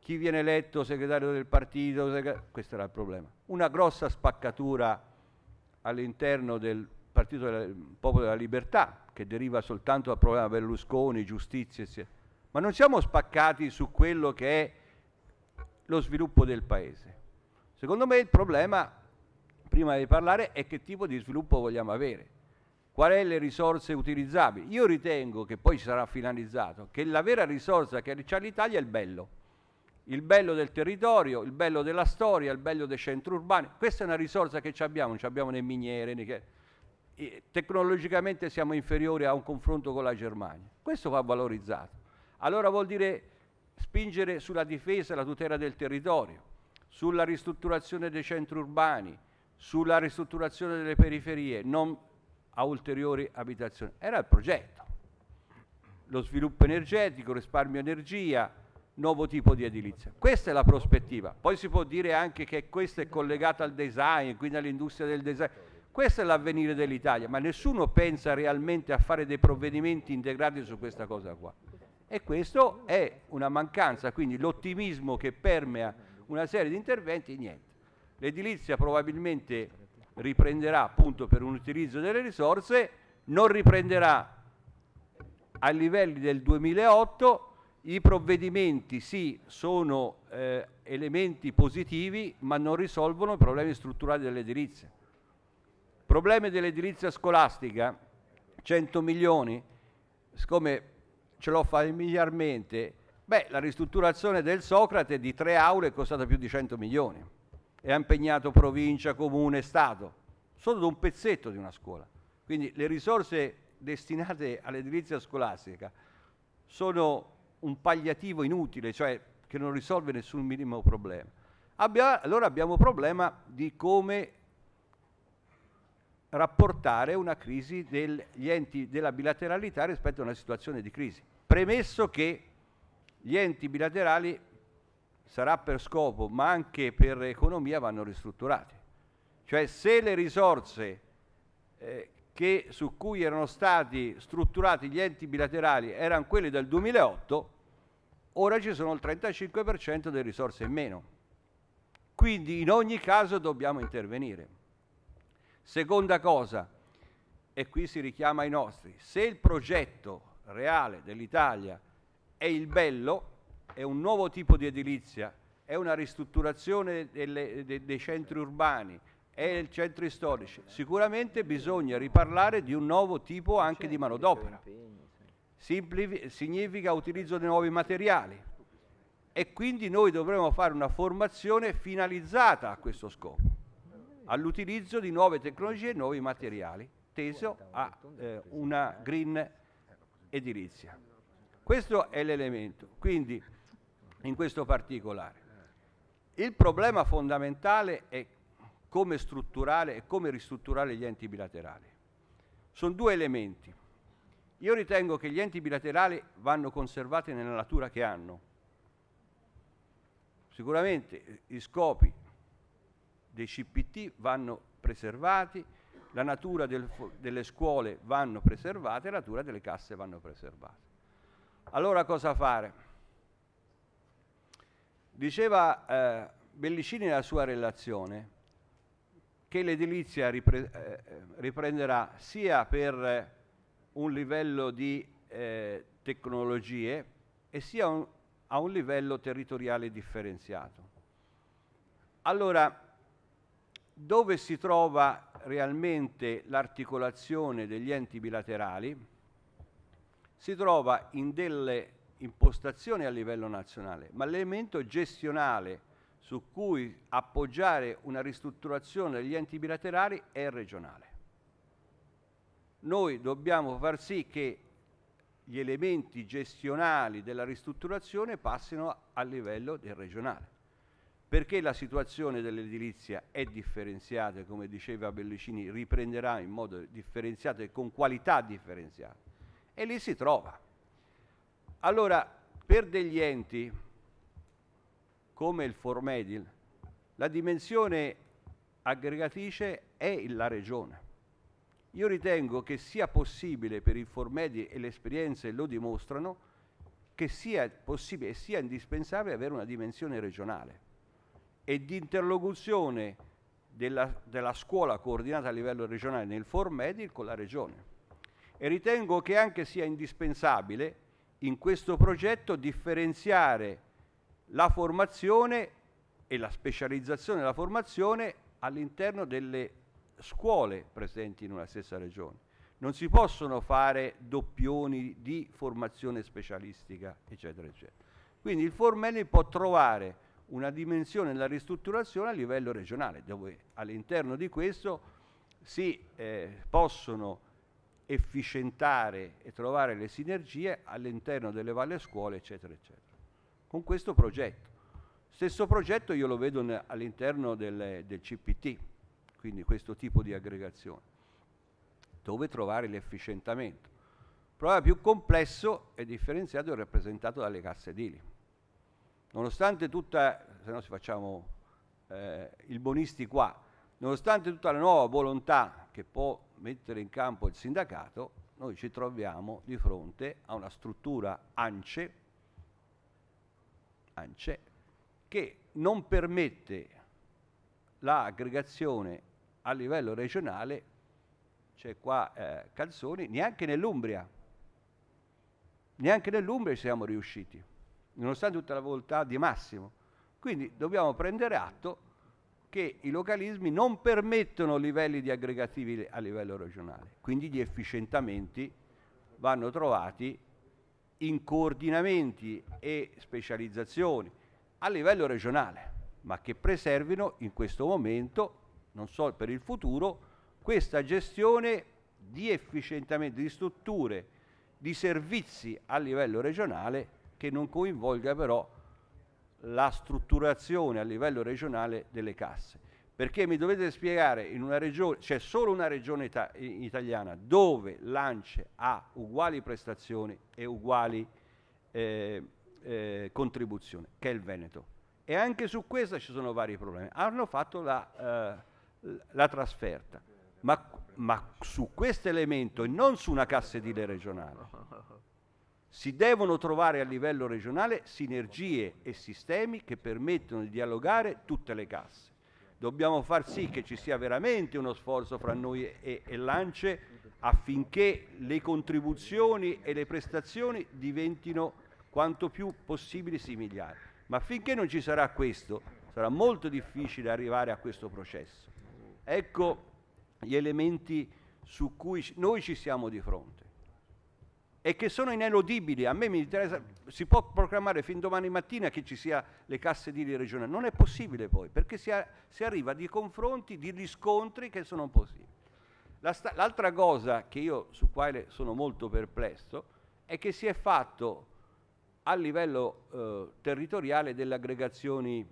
S4: chi viene eletto segretario del partito, questo era il problema. Una grossa spaccatura all'interno del Partito del Popolo della Libertà, che deriva soltanto dal problema Berlusconi, giustizia, eccetera. Ma non siamo spaccati su quello che è lo sviluppo del Paese. Secondo me il problema prima di parlare è che tipo di sviluppo vogliamo avere, quali sono le risorse utilizzabili. Io ritengo che poi sarà finalizzato, che la vera risorsa che ha l'Italia è il bello, il bello del territorio, il bello della storia, il bello dei centri urbani. Questa è una risorsa che abbiamo, non abbiamo né miniere, né... tecnologicamente siamo inferiori a un confronto con la Germania. Questo va valorizzato. Allora vuol dire spingere sulla difesa e la tutela del territorio, sulla ristrutturazione dei centri urbani, sulla ristrutturazione delle periferie, non a ulteriori abitazioni. Era il progetto. Lo sviluppo energetico, risparmio energia, nuovo tipo di edilizia. Questa è la prospettiva. Poi si può dire anche che questa è collegata al design, quindi all'industria del design. Questo è l'avvenire dell'Italia, ma nessuno pensa realmente a fare dei provvedimenti integrati su questa cosa qua. E questo è una mancanza, quindi l'ottimismo che permea una serie di interventi, niente. L'edilizia probabilmente riprenderà appunto per un utilizzo delle risorse, non riprenderà ai livelli del 2008, i provvedimenti sì sono eh, elementi positivi ma non risolvono i problemi strutturali dell'edilizia. Problemi dell'edilizia scolastica, 100 milioni, siccome ce l'ho familiarmente, beh, la ristrutturazione del Socrate di tre aule è costata più di 100 milioni e ha impegnato provincia, comune, Stato, solo da un pezzetto di una scuola. Quindi le risorse destinate all'edilizia scolastica sono un pagliativo inutile, cioè che non risolve nessun minimo problema. Abbia, allora abbiamo un problema di come rapportare una crisi degli enti della bilateralità rispetto a una situazione di crisi. Premesso che gli enti bilaterali sarà per scopo, ma anche per economia, vanno ristrutturati. Cioè se le risorse eh, che, su cui erano stati strutturati gli enti bilaterali erano quelle del 2008, ora ci sono il 35% delle risorse in meno. Quindi in ogni caso dobbiamo intervenire. Seconda cosa, e qui si richiama ai nostri, se il progetto reale dell'Italia è il bello, è un nuovo tipo di edilizia, è una ristrutturazione delle, de, dei centri urbani, è il centro storico. Sicuramente bisogna riparlare di un nuovo tipo anche di manodopera. Simpli, significa utilizzo di nuovi materiali e quindi noi dovremo fare una formazione finalizzata a questo scopo, all'utilizzo di nuove tecnologie e nuovi materiali, teso a eh, una green edilizia. Questo è l'elemento. Quindi in questo particolare. Il problema fondamentale è come strutturare e come ristrutturare gli enti bilaterali. Sono due elementi. Io ritengo che gli enti bilaterali vanno conservati nella natura che hanno. Sicuramente eh, gli scopi dei CPT vanno preservati, la natura del, delle scuole vanno preservate, la natura delle casse vanno preservate. Allora cosa fare? Diceva eh, Bellicini nella sua relazione che l'edilizia ripre eh, riprenderà sia per eh, un livello di eh, tecnologie e sia un, a un livello territoriale differenziato. Allora, dove si trova realmente l'articolazione degli enti bilaterali? Si trova in delle impostazione a livello nazionale, ma l'elemento gestionale su cui appoggiare una ristrutturazione degli enti bilaterali è regionale. Noi dobbiamo far sì che gli elementi gestionali della ristrutturazione passino a livello del regionale. Perché la situazione dell'edilizia è differenziata, e, come diceva Bellicini, riprenderà in modo differenziato e con qualità differenziata. E lì si trova allora, per degli enti come il Formedil, la dimensione aggregatrice è la regione. Io ritengo che sia possibile per il Formedil, e le esperienze lo dimostrano, che sia possibile e sia indispensabile avere una dimensione regionale e di interlocuzione della, della scuola coordinata a livello regionale nel Formedil con la regione. E ritengo che anche sia indispensabile in questo progetto differenziare la formazione e la specializzazione della formazione all'interno delle scuole presenti in una stessa regione. Non si possono fare doppioni di formazione specialistica, eccetera, eccetera. Quindi il Formelli può trovare una dimensione della ristrutturazione a livello regionale, dove all'interno di questo si eh, possono efficientare e trovare le sinergie all'interno delle valle scuole, eccetera, eccetera. Con questo progetto. Stesso progetto io lo vedo all'interno del, del CPT, quindi questo tipo di aggregazione, dove trovare l'efficientamento. Il problema più complesso e differenziato è rappresentato dalle casse edili. Nonostante tutta, se no facciamo eh, il bonisti qua, nonostante tutta la nuova volontà che può mettere in campo il sindacato, noi ci troviamo di fronte a una struttura ANCE, ANCE che non permette l'aggregazione a livello regionale, c'è qua eh, Calzoni, neanche nell'Umbria. Neanche nell'Umbria ci siamo riusciti, nonostante tutta la volontà di Massimo. Quindi dobbiamo prendere atto che i localismi non permettono livelli di aggregativi a livello regionale, quindi gli efficientamenti vanno trovati in coordinamenti e specializzazioni a livello regionale, ma che preservino in questo momento, non so per il futuro, questa gestione di efficientamento di strutture, di servizi a livello regionale che non coinvolga però la strutturazione a livello regionale delle casse. Perché mi dovete spiegare in una regione, c'è solo una regione ita italiana dove l'ANCE ha uguali prestazioni e uguali eh, eh, contribuzioni, che è il Veneto. E anche su questa ci sono vari problemi. Hanno fatto la, eh, la trasferta, ma, ma su questo elemento e non su una cassa edile regionale. Si devono trovare a livello regionale sinergie e sistemi che permettono di dialogare tutte le casse. Dobbiamo far sì che ci sia veramente uno sforzo fra noi e, e Lance affinché le contribuzioni e le prestazioni diventino quanto più possibili similiari. Ma finché non ci sarà questo, sarà molto difficile arrivare a questo processo. Ecco gli elementi su cui noi ci siamo di fronte e che sono ineludibili. A me mi interessa, si può proclamare fin domani mattina che ci siano le casse di regionali, non è possibile poi, perché si, a, si arriva di confronti, di riscontri che sono possibili. l'altra cosa che io su quale sono molto perplesso è che si è fatto a livello eh, territoriale delle aggregazioni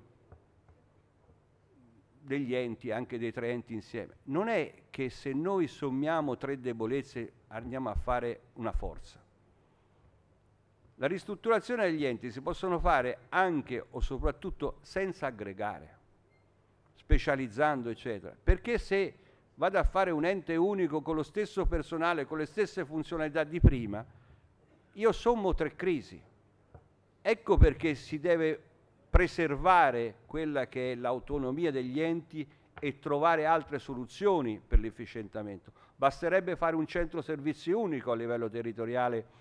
S4: degli enti, anche dei tre enti insieme. Non è che se noi sommiamo tre debolezze andiamo a fare una forza. La ristrutturazione degli enti si possono fare anche o soprattutto senza aggregare, specializzando, eccetera. Perché se vado a fare un ente unico con lo stesso personale, con le stesse funzionalità di prima, io sommo tre crisi. Ecco perché si deve preservare quella che è l'autonomia degli enti e trovare altre soluzioni per l'efficientamento. Basterebbe fare un centro servizi unico a livello territoriale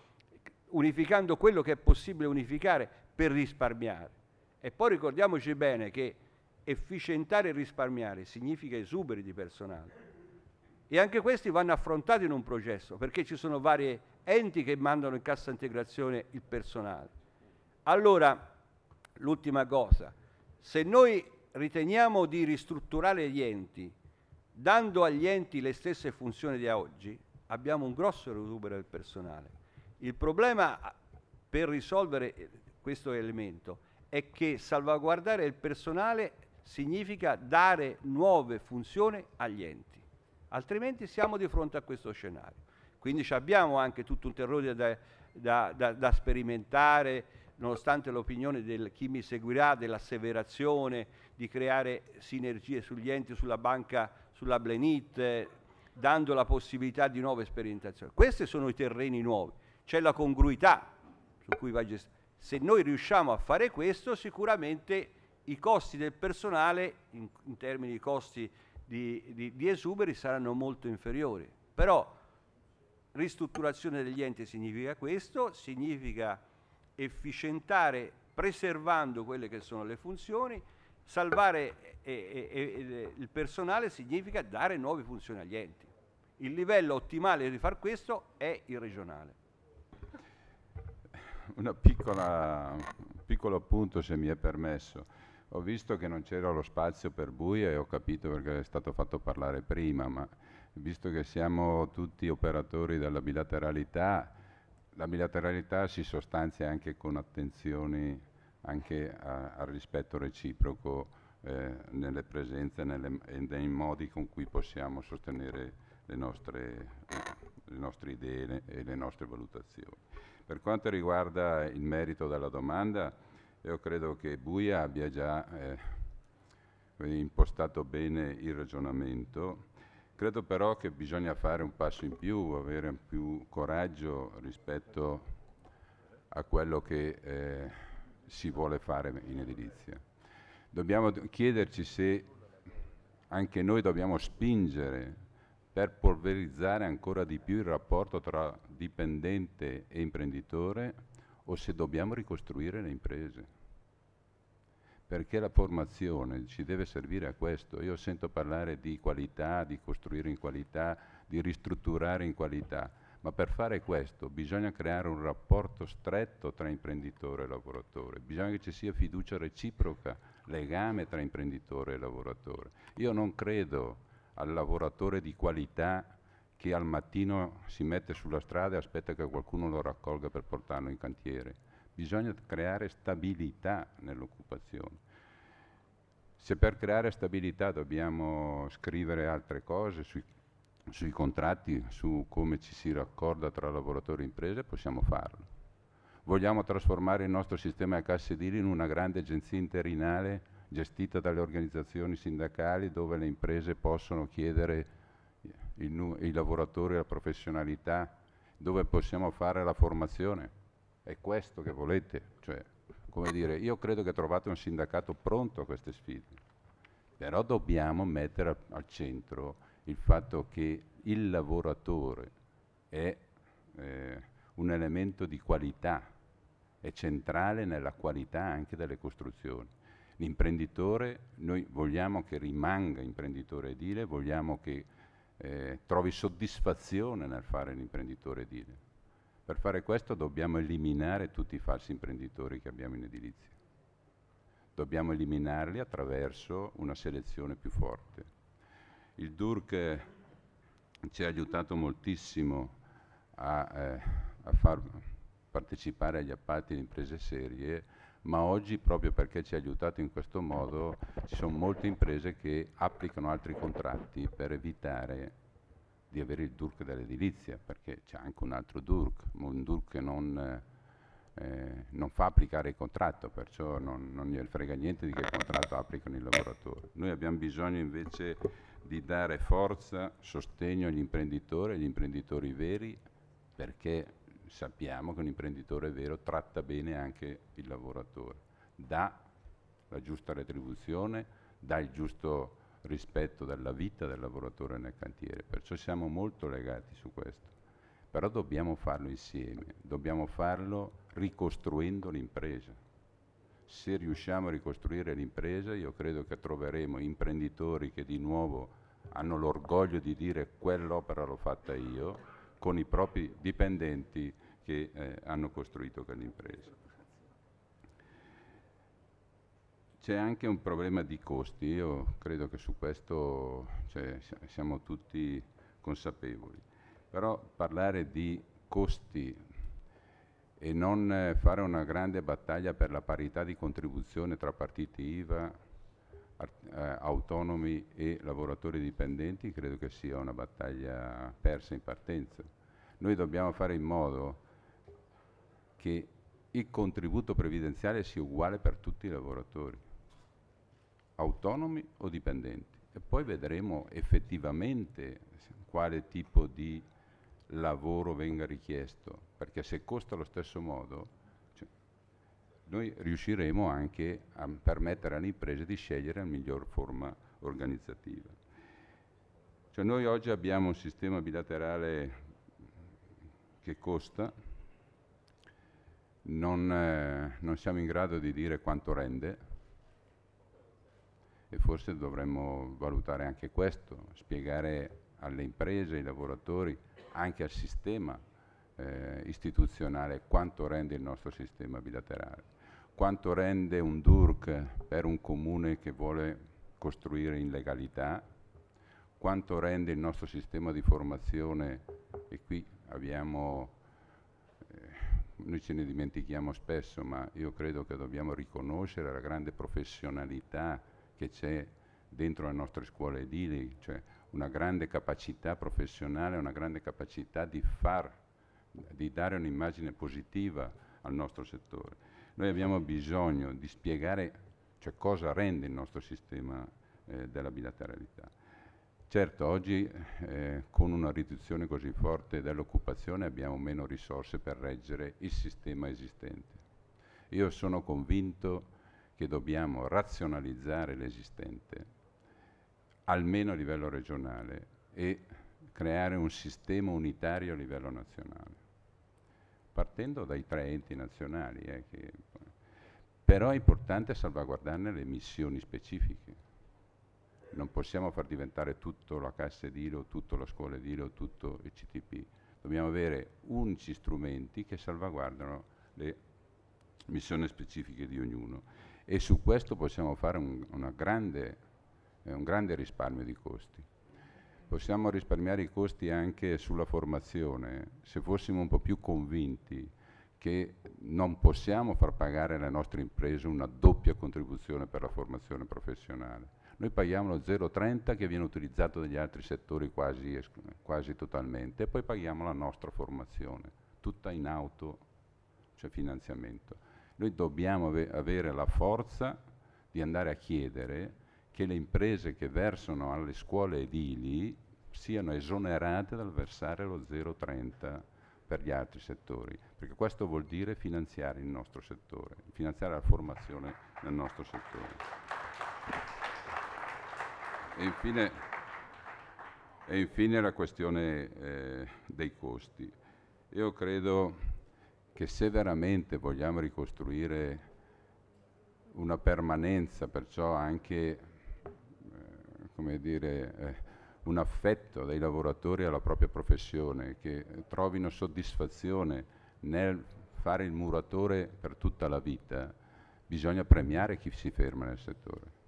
S4: unificando quello che è possibile unificare per risparmiare. E poi ricordiamoci bene che efficientare e risparmiare significa esuberi di personale. E anche questi vanno affrontati in un processo, perché ci sono vari enti che mandano in cassa integrazione il personale. Allora, l'ultima cosa, se noi riteniamo di ristrutturare gli enti, dando agli enti le stesse funzioni di oggi, abbiamo un grosso esubero del personale il problema eh, per risolvere eh, questo elemento è che salvaguardare il personale significa dare nuove funzioni agli enti, altrimenti siamo di fronte a questo scenario. Quindi abbiamo anche tutto un terrore da, da, da, da sperimentare, nonostante l'opinione di chi mi seguirà, dell'asseverazione di creare sinergie sugli enti, sulla banca, sulla Blenit, dando la possibilità di nuove sperimentazioni. Questi sono i terreni nuovi c'è la congruità su cui va gestita. Se noi riusciamo a fare questo, sicuramente i costi del personale, in, in termini di costi di, di, di, esuberi, saranno molto inferiori. Però ristrutturazione degli enti significa questo, significa efficientare preservando quelle che sono le funzioni, salvare eh, eh, il personale significa dare nuove funzioni agli enti. Il livello ottimale di far questo è il regionale
S5: una piccola, un piccolo appunto se mi è permesso. Ho visto che non c'era lo spazio per buia e ho capito perché è stato fatto parlare prima, ma visto che siamo tutti operatori della bilateralità, la bilateralità si sostanzia anche con attenzioni anche al rispetto reciproco eh, nelle presenze nelle, e nei modi con cui possiamo sostenere le nostre, le nostre idee e le nostre valutazioni. Per quanto riguarda il merito della domanda, io credo che Buia abbia già eh, impostato bene il ragionamento. Credo però che bisogna fare un passo in più, avere più coraggio rispetto a quello che eh, si vuole fare in edilizia. Dobbiamo chiederci se anche noi dobbiamo spingere per polverizzare ancora di più il rapporto tra dipendente e imprenditore o se dobbiamo ricostruire le imprese. Perché la formazione ci deve servire a questo. Io sento parlare di qualità, di costruire in qualità, di ristrutturare in qualità, ma per fare questo bisogna creare un rapporto stretto tra imprenditore e lavoratore, bisogna che ci sia fiducia reciproca, legame tra imprenditore e lavoratore. Io non credo al lavoratore di qualità che al mattino si mette sulla strada e aspetta che qualcuno lo raccolga per portarlo in cantiere. Bisogna creare stabilità nell'occupazione. Se per creare stabilità dobbiamo scrivere altre cose sui, sui contratti, su come ci si raccorda tra lavoratori e imprese, possiamo farlo. Vogliamo trasformare il nostro sistema a casse edili in una grande agenzia interinale gestita dalle organizzazioni sindacali dove le imprese possono chiedere il, i lavoratori, la professionalità, dove possiamo fare la formazione. È questo che volete. Cioè, come dire, io credo che trovate un sindacato pronto a queste sfide, però dobbiamo mettere al centro il fatto che il lavoratore è eh, un elemento di qualità, è centrale nella qualità anche delle costruzioni. L'imprenditore, noi vogliamo che rimanga imprenditore edile, vogliamo che eh, trovi soddisfazione nel fare l'imprenditore edile. Per fare questo dobbiamo eliminare tutti i falsi imprenditori che abbiamo in edilizia. Dobbiamo eliminarli attraverso una selezione più forte. Il DURC eh, ci ha aiutato moltissimo a, eh, a far partecipare agli appalti di imprese serie ma oggi proprio perché ci ha aiutato in questo modo ci sono molte imprese che applicano altri contratti per evitare di avere il DURC dell'edilizia, perché c'è anche un altro DURC, un DURC che non, eh, non fa applicare il contratto, perciò non, non gliene frega niente di che contratto applicano i lavoratori. Noi abbiamo bisogno invece di dare forza, sostegno agli imprenditori, agli imprenditori veri, perché sappiamo che un imprenditore vero tratta bene anche il lavoratore, dà la giusta retribuzione, dà il giusto rispetto della vita del lavoratore nel cantiere, perciò siamo molto legati su questo, però dobbiamo farlo insieme, dobbiamo farlo ricostruendo l'impresa. Se riusciamo a ricostruire l'impresa io credo che troveremo imprenditori che di nuovo hanno l'orgoglio di dire quell'opera l'ho fatta io, con i propri dipendenti che eh, hanno costruito quell'impresa. C'è anche un problema di costi, io credo che su questo cioè, siamo tutti consapevoli, però parlare di costi e non fare una grande battaglia per la parità di contribuzione tra partiti IVA, eh, autonomi e lavoratori dipendenti credo che sia una battaglia persa in partenza. Noi dobbiamo fare in modo che il contributo previdenziale sia uguale per tutti i lavoratori, autonomi o dipendenti. E poi vedremo effettivamente quale tipo di lavoro venga richiesto, perché se costa allo stesso modo, cioè, noi riusciremo anche a permettere alle imprese di scegliere la miglior forma organizzativa. Cioè, noi oggi abbiamo un sistema bilaterale che costa, non, eh, non siamo in grado di dire quanto rende e forse dovremmo valutare anche questo, spiegare alle imprese, ai lavoratori, anche al sistema eh, istituzionale quanto rende il nostro sistema bilaterale, quanto rende un DURC per un comune che vuole costruire in legalità, quanto rende il nostro sistema di formazione e qui abbiamo noi ce ne dimentichiamo spesso, ma io credo che dobbiamo riconoscere la grande professionalità che c'è dentro le nostre scuole edili, cioè una grande capacità professionale, una grande capacità di far, di dare un'immagine positiva al nostro settore. Noi abbiamo bisogno di spiegare cioè, cosa rende il nostro sistema eh, della bilateralità. Certo, oggi eh, con una riduzione così forte dell'occupazione abbiamo meno risorse per reggere il sistema esistente. Io sono convinto che dobbiamo razionalizzare l'esistente, almeno a livello regionale, e creare un sistema unitario a livello nazionale, partendo dai tre enti nazionali. Eh, che, però è importante salvaguardarne le missioni specifiche non possiamo far diventare tutto la Cassa Edilo, tutto la Scuola Edilo, tutto il CTP. Dobbiamo avere unici strumenti che salvaguardano le missioni specifiche di ognuno e su questo possiamo fare un, grande, eh, un grande risparmio di costi. Possiamo risparmiare i costi anche sulla formazione, se fossimo un po' più convinti che non possiamo far pagare alle nostre imprese una doppia contribuzione per la formazione professionale noi paghiamo lo 0,30 che viene utilizzato negli altri settori quasi, quasi totalmente e poi paghiamo la nostra formazione, tutta in auto, cioè finanziamento. Noi dobbiamo ave avere la forza di andare a chiedere che le imprese che versano alle scuole edili siano esonerate dal versare lo 0,30 per gli altri settori, perché questo vuol dire finanziare il nostro settore, finanziare la formazione nel nostro settore. E infine, e infine la questione eh, dei costi. Io credo che se veramente vogliamo ricostruire una permanenza, perciò anche eh, dire, eh, un affetto dei lavoratori alla propria professione, che trovino soddisfazione nel fare il muratore per tutta la vita, bisogna premiare chi si ferma nel settore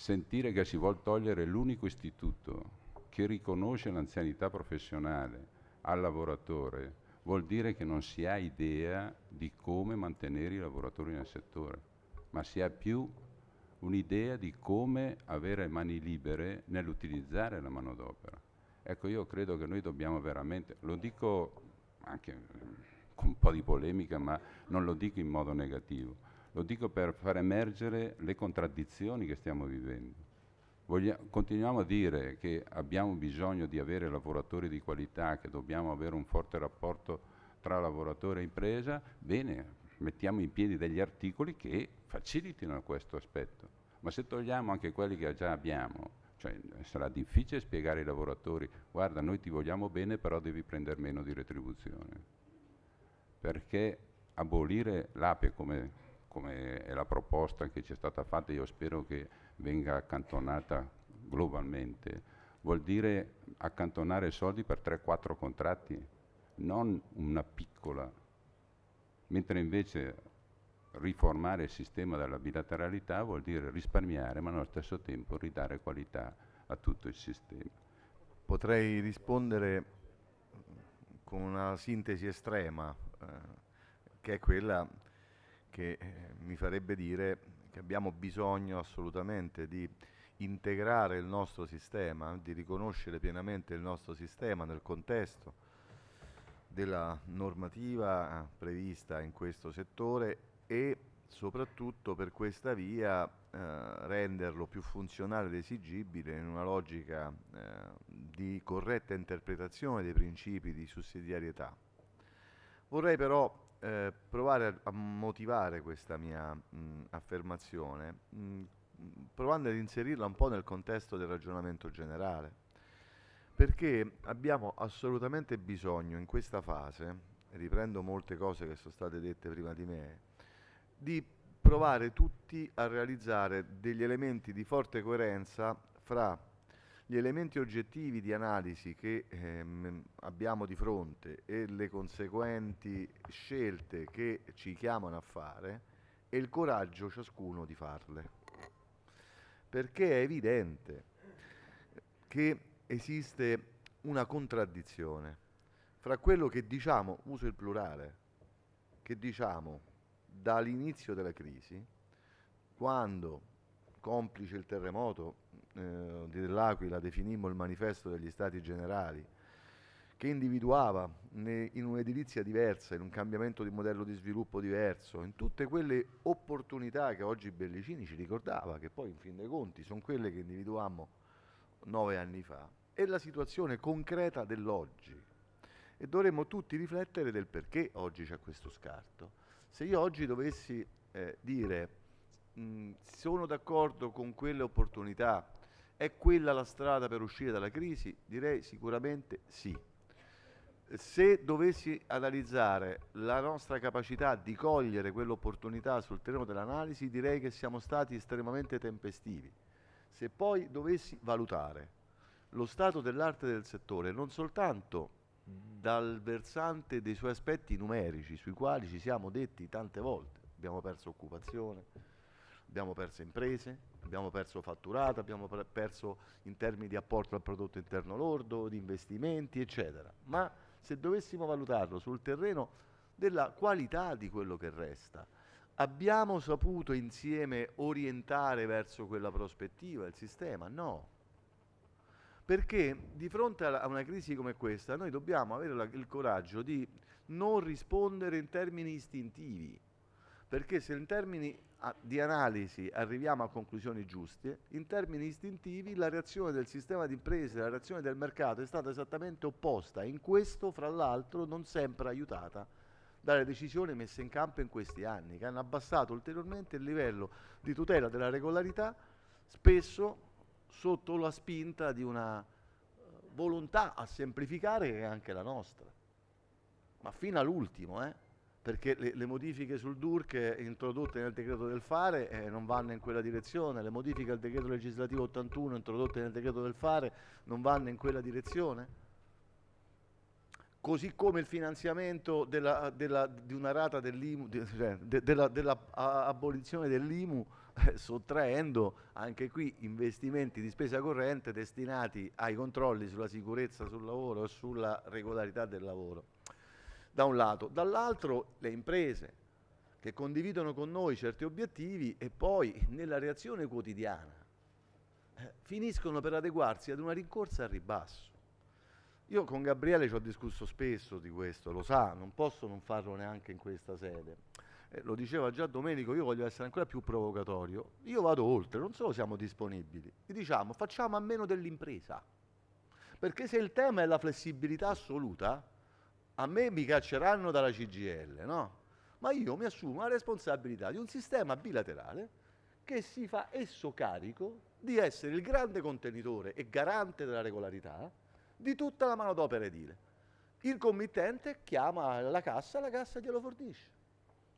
S5: sentire che si vuole togliere l'unico istituto che riconosce l'anzianità professionale al lavoratore vuol dire che non si ha idea di come mantenere i lavoratori nel settore, ma si ha più un'idea di come avere mani libere nell'utilizzare la manodopera. Ecco, io credo che noi dobbiamo veramente, lo dico anche con un po' di polemica, ma non lo dico in modo negativo, lo dico per far emergere le contraddizioni che stiamo vivendo. Voglia, continuiamo a dire che abbiamo bisogno di avere lavoratori di qualità, che dobbiamo avere un forte rapporto tra lavoratore e impresa, bene, mettiamo in piedi degli articoli che facilitino questo aspetto. Ma se togliamo anche quelli che già abbiamo, cioè, sarà difficile spiegare ai lavoratori guarda noi ti vogliamo bene però devi prendere meno di retribuzione perché abolire l'APE come come è la proposta che ci è stata fatta, io spero che venga accantonata globalmente. Vuol dire accantonare soldi per 3-4 contratti, non una piccola. Mentre invece riformare il sistema della bilateralità vuol dire risparmiare, ma allo stesso tempo ridare
S1: qualità a tutto il sistema. Potrei rispondere con una sintesi estrema, eh, che è quella che eh, mi farebbe dire che abbiamo bisogno assolutamente di integrare il nostro sistema, di riconoscere pienamente il nostro sistema nel contesto della normativa prevista in questo settore e soprattutto per questa via eh, renderlo più funzionale ed esigibile in una logica eh, di corretta interpretazione dei principi di sussidiarietà. Vorrei però eh, provare a, a, motivare questa mia mh, affermazione, mh, provando ad inserirla un po' nel contesto del ragionamento generale, perché abbiamo assolutamente bisogno in questa fase, riprendo molte cose che sono state dette prima di me, di provare tutti a realizzare degli elementi di forte coerenza fra gli elementi oggettivi di analisi che ehm, abbiamo di fronte e le conseguenti scelte che ci chiamano a fare e il coraggio ciascuno di farle. Perché è evidente che esiste una contraddizione fra quello che diciamo, uso il plurale, che diciamo dall'inizio della crisi, quando complice il terremoto eh, dell'Aquila definimmo il manifesto degli stati generali, che individuava ne, in un'edilizia diversa, in un cambiamento di modello di sviluppo diverso, in tutte quelle opportunità che oggi Bellicini ci ricordava, che poi in fin dei conti sono quelle che individuammo nove anni fa, e la situazione concreta dell'oggi. E dovremmo tutti riflettere del perché oggi c'è questo scarto. Se io oggi dovessi eh, dire sono d'accordo con quelle opportunità è quella la strada per uscire dalla crisi? Direi sicuramente sì. Se dovessi analizzare la nostra capacità di cogliere quell'opportunità sul terreno dell'analisi, direi che siamo stati estremamente tempestivi. Se poi dovessi valutare lo stato dell'arte del settore, non soltanto dal versante dei suoi aspetti numerici, sui quali ci siamo detti tante volte, abbiamo perso occupazione, abbiamo perso imprese, Abbiamo perso fatturato, abbiamo perso in termini di apporto al prodotto interno lordo, di investimenti, eccetera. Ma se dovessimo valutarlo sul terreno della qualità di quello che resta, abbiamo saputo insieme orientare verso quella prospettiva il sistema? No. Perché di fronte a una crisi come questa noi dobbiamo avere la, il coraggio di non rispondere in termini istintivi. Perché se in termini a, di analisi arriviamo a conclusioni giuste, in termini istintivi la reazione del sistema di imprese, la reazione del mercato è stata esattamente opposta, in questo fra l'altro non sempre aiutata dalle decisioni messe in campo in questi anni, che hanno abbassato ulteriormente il livello di tutela della regolarità, spesso sotto la spinta di una eh, volontà a semplificare che è anche la nostra, ma fino all'ultimo. Eh? perché le, le, modifiche sul DURC introdotte nel decreto del fare eh, non vanno in quella direzione, le modifiche al decreto legislativo 81 introdotte nel decreto del fare non vanno in quella direzione? Così come il finanziamento della, della, di una rata dell'IMU, cioè, de, de, de, dell'abolizione dell'IMU, eh, sottraendo anche qui investimenti di spesa corrente destinati ai controlli sulla sicurezza sul lavoro e sulla regolarità del lavoro da un lato, dall'altro le imprese che condividono con noi certi obiettivi e poi nella reazione quotidiana eh, finiscono per adeguarsi ad una rincorsa al ribasso. Io con Gabriele ci ho discusso spesso di questo, lo sa, non posso non farlo neanche in questa sede. Eh, lo diceva già Domenico, io voglio essere ancora più provocatorio. Io vado oltre, non solo siamo disponibili, diciamo facciamo a meno dell'impresa. Perché se il tema è la flessibilità assoluta, a me mi cacceranno dalla CGL, no? Ma io mi assumo la responsabilità di un sistema bilaterale che si fa esso carico di essere il grande contenitore e garante della regolarità di tutta la manodopera edile. Il committente chiama la cassa, la cassa glielo fornisce.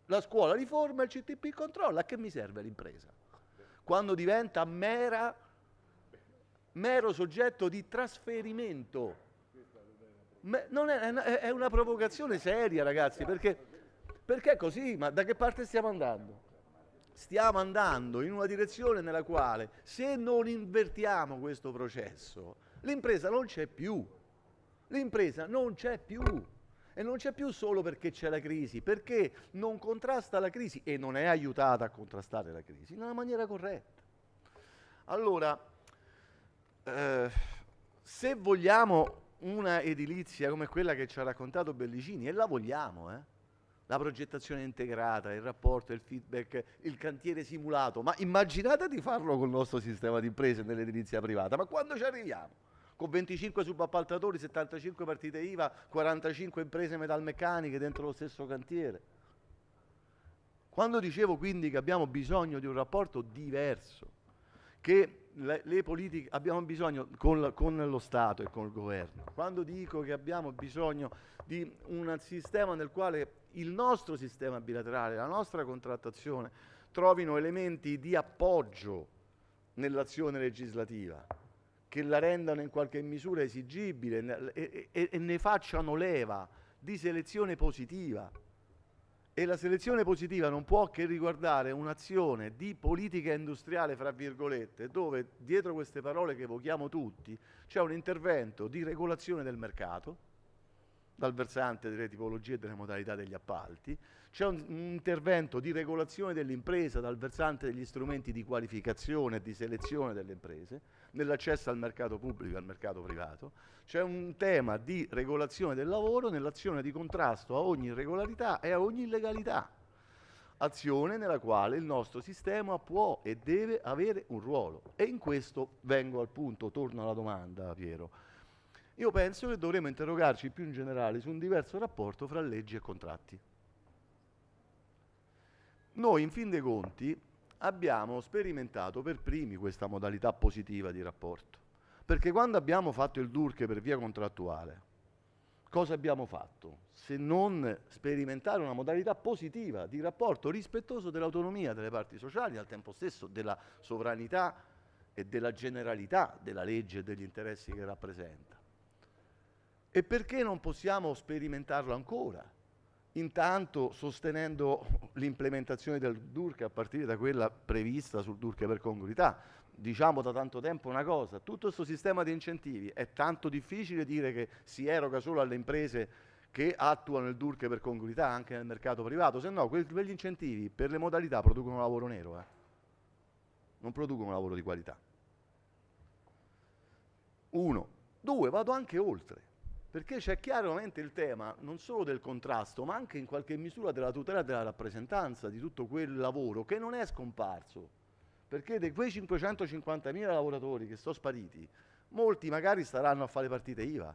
S1: La scuola riforma, il CTP controlla, a che mi serve l'impresa? Quando diventa mera, mero soggetto di trasferimento ma non è, è, una, provocazione seria, ragazzi, perché, perché così? Ma da che parte stiamo andando? Stiamo andando in una direzione nella quale se non invertiamo questo processo, l'impresa non c'è più. L'impresa non c'è più. E non c'è più solo perché c'è la crisi, perché non contrasta la crisi e non è aiutata a contrastare la crisi nella maniera corretta. Allora, eh, se vogliamo una edilizia come quella che ci ha raccontato Bellicini e la vogliamo, eh? la progettazione integrata, il rapporto, il feedback, il cantiere simulato, ma immaginate di farlo con il nostro sistema di imprese nell'edilizia privata, ma quando ci arriviamo? Con 25 subappaltatori, 75 partite IVA, 45 imprese metalmeccaniche dentro lo stesso cantiere. Quando dicevo quindi che abbiamo bisogno di un rapporto diverso, che le, le politiche, abbiamo bisogno con, con, lo Stato e con il governo, quando dico che abbiamo bisogno di un sistema nel quale il nostro sistema bilaterale, la nostra contrattazione trovino elementi di appoggio nell'azione legislativa che la rendano in qualche misura esigibile e, e, e ne facciano leva di selezione positiva e la selezione positiva non può che riguardare un'azione di politica industriale, fra virgolette, dove dietro queste parole che evochiamo tutti c'è un intervento di regolazione del mercato, dal versante delle tipologie e delle modalità degli appalti, c'è un, un, intervento di regolazione dell'impresa dal versante degli strumenti di qualificazione e di selezione delle imprese, nell'accesso al mercato pubblico e al mercato privato. C'è un tema di regolazione del lavoro nell'azione di contrasto a ogni irregolarità e a ogni illegalità. Azione nella quale il nostro sistema può e deve avere un ruolo. E in questo vengo al punto, torno alla domanda, Piero. Io penso che dovremmo interrogarci più in generale su un diverso rapporto fra leggi e contratti. Noi in fin dei conti abbiamo sperimentato per primi questa modalità positiva di rapporto, perché quando abbiamo fatto il DURC per via contrattuale, cosa abbiamo fatto se non sperimentare una modalità positiva di rapporto rispettoso dell'autonomia delle parti sociali, al tempo stesso della sovranità e della generalità della legge e degli interessi che rappresenta. E perché non possiamo sperimentarlo ancora? Intanto sostenendo l'implementazione del DURC a partire da quella prevista sul DURC per congruità, diciamo da tanto tempo una cosa, tutto questo sistema di incentivi è tanto difficile dire che si eroga solo alle imprese che attuano il DURC per congruità anche nel mercato privato, se no quegli incentivi per le modalità producono lavoro nero, eh? non producono lavoro di qualità. Uno. Due, vado anche oltre. Perché c'è chiaramente il tema non solo del contrasto, ma anche in qualche misura della tutela della rappresentanza di tutto quel lavoro che non è scomparso. Perché di quei 550.000 lavoratori che sono spariti, molti magari staranno a fare partite IVA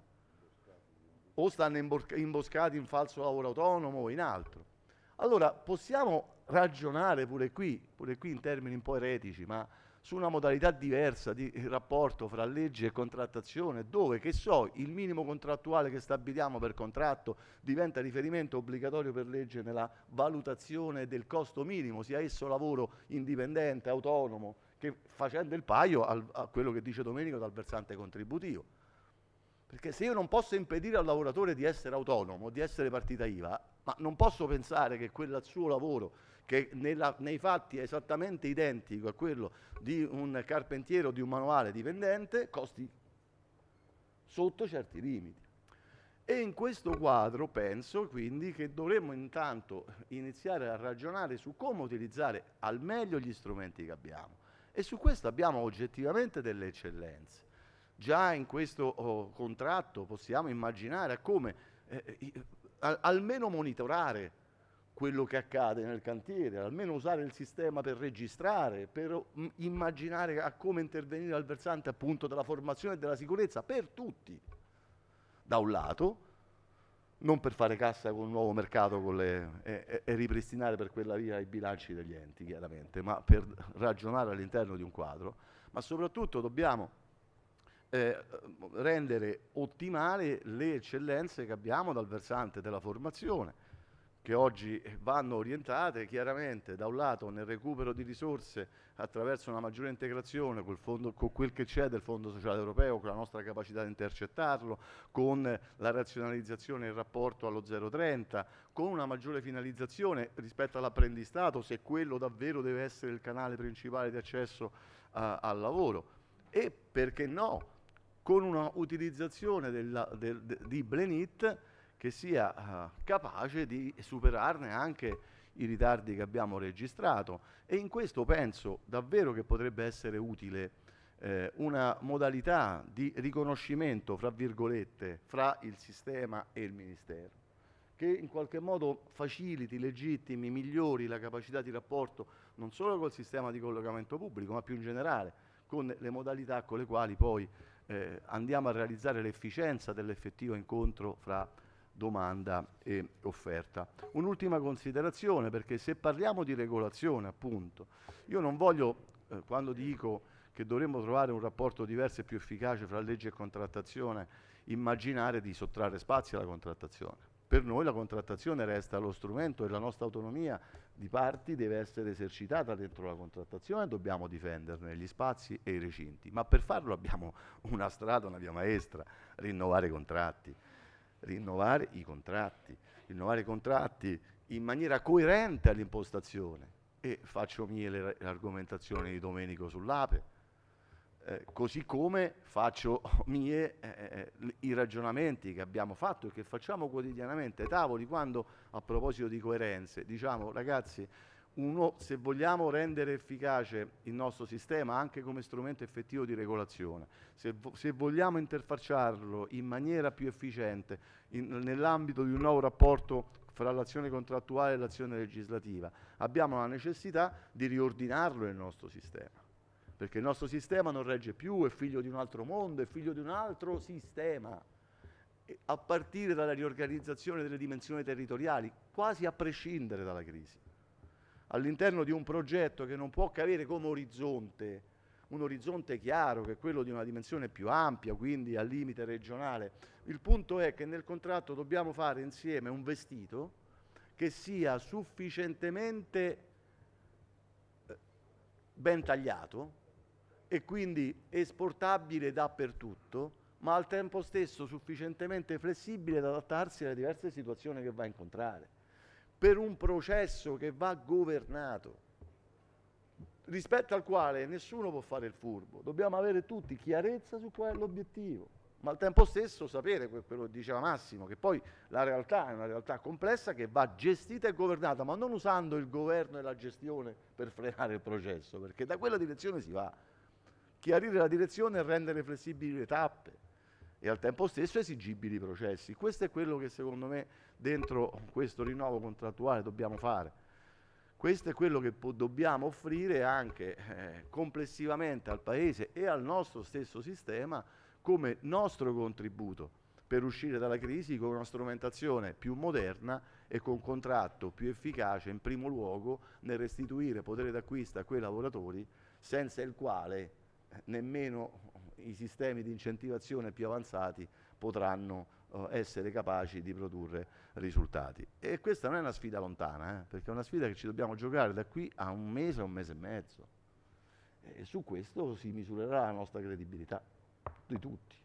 S1: o stanno imboscati in falso lavoro autonomo o in altro. Allora possiamo ragionare pure qui, pure qui in termini un po' eretici, ma su una modalità diversa di rapporto fra legge e contrattazione, dove, che so, il minimo contrattuale che stabiliamo per contratto diventa riferimento obbligatorio per legge nella valutazione del costo minimo, sia esso lavoro indipendente, autonomo, che facendo il paio al, a quello che dice Domenico dal versante contributivo. Perché se io non posso impedire al lavoratore di essere autonomo, di essere partita IVA, ma non posso pensare che quel suo lavoro che nella, nei fatti è esattamente identico a quello di un carpentiero di un manuale dipendente, costi sotto certi limiti. E in questo quadro penso quindi che dovremmo intanto iniziare a ragionare su come utilizzare al meglio gli strumenti che abbiamo. E su questo abbiamo oggettivamente delle eccellenze. Già in questo oh, contratto possiamo immaginare come eh, eh, almeno monitorare quello che accade nel cantiere, almeno usare il sistema per registrare, per mm, immaginare a come intervenire al versante appunto della formazione e della sicurezza per tutti. Da un lato, non per fare cassa con un nuovo mercato le, e, e, ripristinare per quella via i bilanci degli enti, chiaramente, ma per ragionare all'interno di un quadro, ma soprattutto dobbiamo eh, rendere ottimali le eccellenze che abbiamo dal versante della formazione che oggi vanno orientate chiaramente da un lato nel recupero di risorse attraverso una maggiore integrazione col fondo, con quel che c'è del Fondo Sociale Europeo, con la nostra capacità di intercettarlo, con la razionalizzazione in rapporto allo 0,30, con una maggiore finalizzazione rispetto all'apprendistato, se quello davvero deve essere il canale principale di accesso a, al lavoro. E perché no, con una utilizzazione della, del, de, di Blenit che sia uh, capace di superarne anche i ritardi che abbiamo registrato e in questo penso davvero che potrebbe essere utile eh, una modalità di riconoscimento, fra virgolette, fra il sistema e il Ministero, che in qualche modo faciliti, legittimi, migliori la capacità di rapporto non solo col sistema di collocamento pubblico, ma più in generale con le modalità con le quali poi eh, andiamo a realizzare l'efficienza dell'effettivo incontro fra domanda e offerta. Un'ultima considerazione, perché se parliamo di regolazione, appunto, io non voglio, eh, quando dico che dovremmo trovare un rapporto diverso e più efficace fra legge e contrattazione, immaginare di sottrarre spazio alla contrattazione. Per noi la contrattazione resta lo strumento e la nostra autonomia di parti deve essere esercitata dentro la contrattazione, e dobbiamo difenderne gli spazi e i recinti, ma per farlo abbiamo una strada, una via maestra, rinnovare i contratti, rinnovare i contratti, rinnovare i contratti in maniera coerente all'impostazione. E faccio mie le, argomentazioni di Domenico sull'APE, eh, così come faccio mie eh, eh, eh i ragionamenti che abbiamo fatto e che facciamo quotidianamente ai tavoli quando a proposito di coerenze diciamo ragazzi uno, se vogliamo rendere efficace il nostro sistema anche come strumento effettivo di regolazione, se, vo- se vogliamo interfacciarlo in maniera più efficiente in, nell'ambito di un nuovo rapporto fra l'azione contrattuale e l'azione legislativa, abbiamo la necessità di riordinarlo il nostro sistema, perché il nostro sistema non regge più, è figlio di un altro mondo, è figlio di un altro sistema a partire dalla riorganizzazione delle dimensioni territoriali, quasi a prescindere dalla crisi all'interno di un progetto che non può che avere come orizzonte un orizzonte chiaro che è quello di una dimensione più ampia, quindi al limite regionale. Il punto è che nel contratto dobbiamo fare insieme un vestito che sia sufficientemente eh, ben tagliato e quindi esportabile dappertutto, ma al tempo stesso sufficientemente flessibile ad adattarsi alle diverse situazioni che va a incontrare per un processo che va governato, rispetto al quale nessuno può fare il furbo. Dobbiamo avere tutti chiarezza su qual è l'obiettivo, ma al tempo stesso sapere quello che diceva Massimo, che poi la realtà è una realtà complessa che va gestita e governata, ma non usando il governo e la gestione per frenare il processo, perché da quella direzione si va. Chiarire la direzione e rendere flessibili le tappe e al tempo stesso esigibili processi. Questo è quello che secondo me dentro questo rinnovo contrattuale dobbiamo fare. Questo è quello che dobbiamo offrire anche eh, complessivamente al Paese e al nostro stesso sistema come nostro contributo per uscire dalla crisi con una strumentazione più moderna e con un contratto più efficace in primo luogo nel restituire potere d'acquisto a quei lavoratori senza il quale eh, nemmeno i sistemi di incentivazione più avanzati potranno eh, essere capaci di produrre risultati. E questa non è una sfida lontana, eh, perché è una sfida che ci dobbiamo giocare da qui a un mese, un mese e mezzo. E su questo si misurerà la nostra credibilità
S6: di tutti.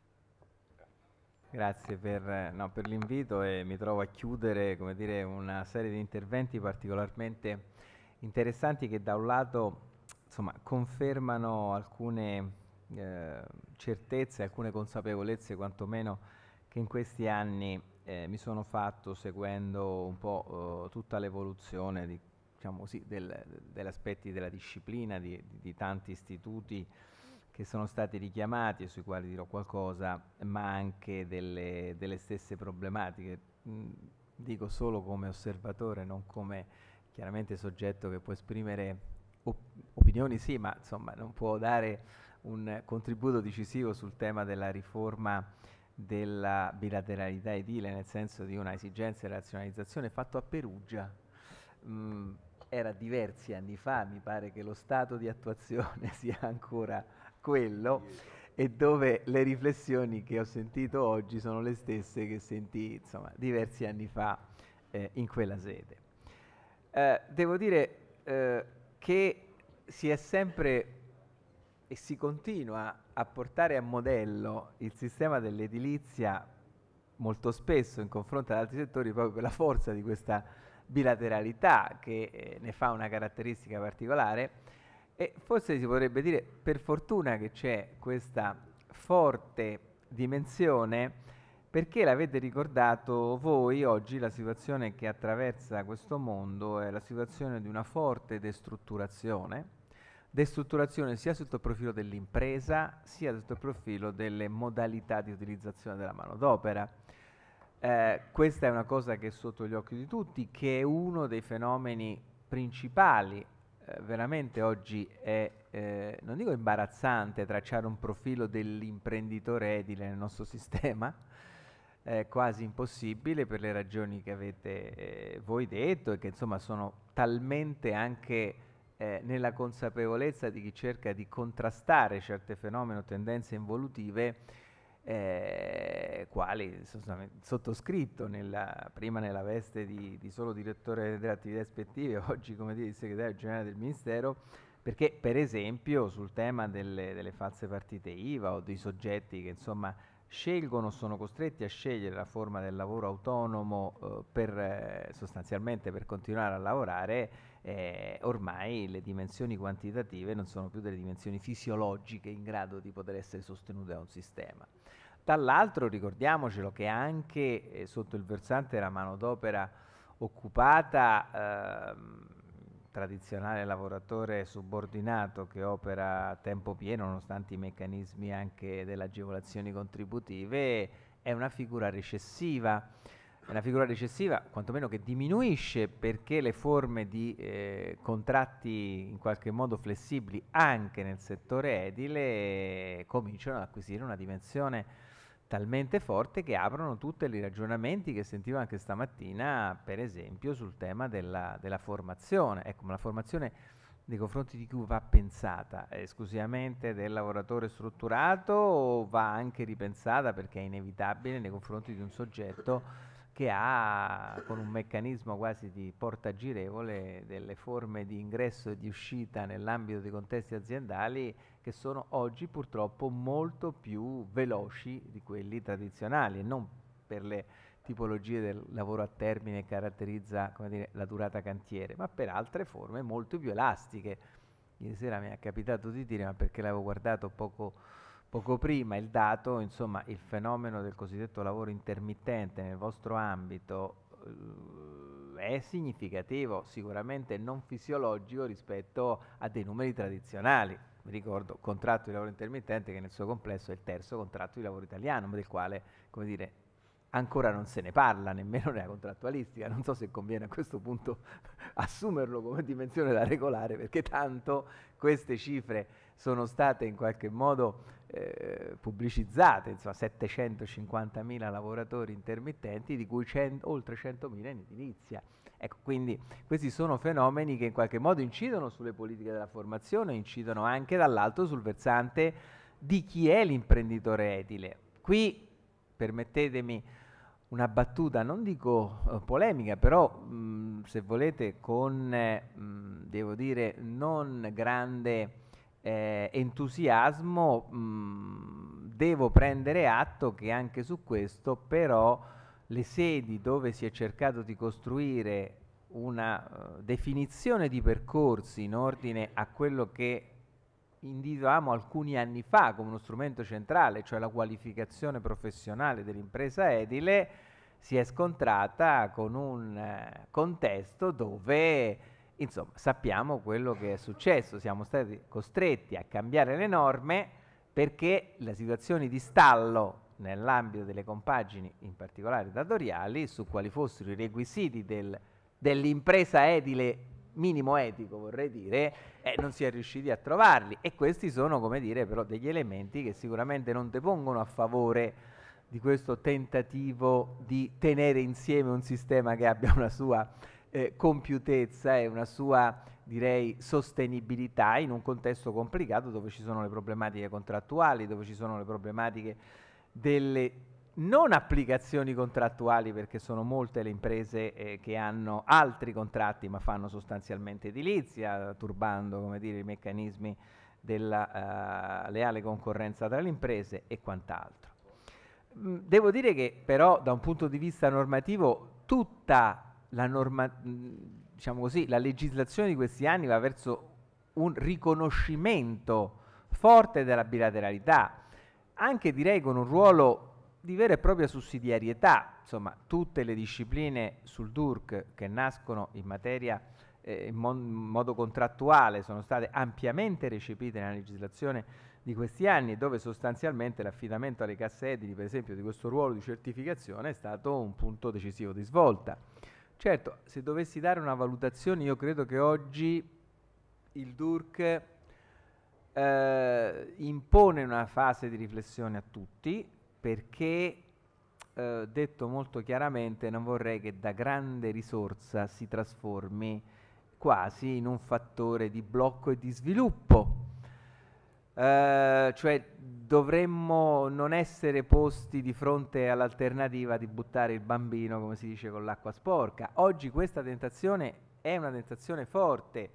S6: Grazie per, no, per l'invito e mi trovo a chiudere dire, una serie di interventi particolarmente interessanti che da un lato insomma, confermano alcune eh, certezze, alcune consapevolezze quantomeno che in questi anni eh, mi sono fatto seguendo un po' eh, tutta l'evoluzione di, diciamo così, del, degli aspetti della disciplina, di, di tanti istituti che sono stati richiamati e sui quali dirò qualcosa, ma anche delle, delle stesse problematiche. Mm, dico solo come osservatore, non come chiaramente soggetto che può esprimere op- opinioni, sì, ma insomma non può dare un contributo decisivo sul tema della riforma della bilateralità edile, nel senso di una esigenza di razionalizzazione, fatto a Perugia. Mm, era diversi anni fa, mi pare che lo stato di attuazione sia ancora quello e dove le riflessioni che ho sentito oggi sono le stesse che sentì insomma, diversi anni fa eh, in quella sede. Eh, devo dire eh, che si è sempre e si continua a portare a modello il sistema dell'edilizia molto spesso in confronto ad altri settori proprio per la forza di questa bilateralità che eh, ne fa una caratteristica particolare e forse si potrebbe dire per fortuna che c'è questa forte dimensione perché l'avete ricordato voi oggi la situazione che attraversa questo mondo è la situazione di una forte destrutturazione destrutturazione sia sotto il profilo dell'impresa sia sotto il profilo delle modalità di utilizzazione della manodopera. Eh, questa è una cosa che è sotto gli occhi di tutti, che è uno dei fenomeni principali, eh, veramente oggi è, eh, non dico imbarazzante, tracciare un profilo dell'imprenditore edile nel nostro sistema, è quasi impossibile per le ragioni che avete eh, voi detto e che insomma sono talmente anche eh, nella consapevolezza di chi cerca di contrastare certe fenomeni o tendenze involutive, eh, quali sottoscritto nella, prima nella veste di, di, solo direttore delle attività ispettive, oggi come dire il segretario generale del Ministero, perché per esempio sul tema delle, delle false partite IVA o dei soggetti che insomma scelgono, o sono costretti a scegliere la forma del lavoro autonomo eh, per, eh, sostanzialmente per continuare a lavorare, eh, ormai le dimensioni quantitative non sono più delle dimensioni fisiologiche in grado di poter essere sostenute da un sistema. Dall'altro ricordiamocelo che anche eh, sotto il versante della manodopera occupata, ehm, tradizionale lavoratore subordinato che opera a tempo pieno nonostante i meccanismi anche delle agevolazioni contributive, è una figura recessiva è una figura recessiva, quantomeno che diminuisce perché le forme di eh, contratti in qualche modo flessibili anche nel settore edile eh, cominciano ad acquisire una dimensione talmente forte che aprono tutti i ragionamenti che sentivo anche stamattina, per esempio sul tema della, della formazione. Ecco, ma la formazione nei confronti di chi va pensata esclusivamente del lavoratore strutturato o va anche ripensata perché è inevitabile nei confronti di un soggetto che ha con un meccanismo quasi di porta girevole delle forme di ingresso e di uscita nell'ambito dei contesti aziendali che sono oggi purtroppo molto più veloci di quelli tradizionali e non per le tipologie del lavoro a termine che caratterizza dire, la durata cantiere, ma per altre forme molto più elastiche. Ieri sera mi è capitato di dire, ma perché l'avevo guardato poco poco prima il dato, insomma, il fenomeno del cosiddetto lavoro intermittente nel vostro ambito eh, è significativo, sicuramente non fisiologico rispetto a dei numeri tradizionali. Vi ricordo, contratto di lavoro intermittente che nel suo complesso è il terzo contratto di lavoro italiano, del quale, come dire, ancora non se ne parla nemmeno nella contrattualistica, non so se conviene a questo punto assumerlo come dimensione da regolare perché tanto queste cifre sono state in qualche modo eh, pubblicizzate, insomma 750.000 lavoratori intermittenti, di cui cent- oltre 100.000 in edilizia. Ecco, quindi questi sono fenomeni che in qualche modo incidono sulle politiche della formazione, incidono anche dall'alto sul versante di chi è l'imprenditore edile. Qui, permettetemi una battuta, non dico eh, polemica, però mh, mm, se volete con, eh, mh, mm, devo dire, non grande eh, entusiasmo, mh, devo prendere atto che anche su questo però le sedi dove si è cercato di costruire una uh, definizione di percorsi in ordine a quello che individuavamo alcuni anni fa come uno strumento centrale, cioè la qualificazione professionale dell'impresa edile, si è scontrata con un uh, contesto dove Insomma, sappiamo quello che è successo, siamo stati costretti a cambiare le norme perché le situazioni di stallo nell'ambito delle compagini, in particolare datoriali, su quali fossero i requisiti del, dell'impresa edile minimo etico, vorrei dire, eh, non si è riusciti a trovarli. E questi sono, come dire, però degli elementi che sicuramente non depongono a favore di questo tentativo di tenere insieme un sistema che abbia una sua eh, compiutezza e una sua direi sostenibilità in un contesto complicato dove ci sono le problematiche contrattuali, dove ci sono le problematiche delle non applicazioni contrattuali perché sono molte le imprese eh, che hanno altri contratti ma fanno sostanzialmente edilizia, turbando come dire, i meccanismi della eh, leale concorrenza tra le imprese e quant'altro. Mm, devo dire che però da un punto di vista normativo tutta la, norma, diciamo così, la legislazione di questi anni va verso un riconoscimento forte della bilateralità, anche direi con un ruolo di vera e propria sussidiarietà, insomma tutte le discipline sul DURC che nascono in materia eh, in mon- modo contrattuale sono state ampiamente recepite nella legislazione di questi anni dove sostanzialmente l'affidamento alle casse edili per esempio di questo ruolo di certificazione è stato un punto decisivo di svolta. Certo, se dovessi dare una valutazione, io credo che oggi il DURC eh, impone una fase di riflessione a tutti perché, eh, detto molto chiaramente, non vorrei che da grande risorsa si trasformi quasi in un fattore di blocco e di sviluppo eh, cioè dovremmo non essere posti di fronte all'alternativa di buttare il bambino, come si dice, con l'acqua sporca. Oggi questa tentazione è una tentazione forte,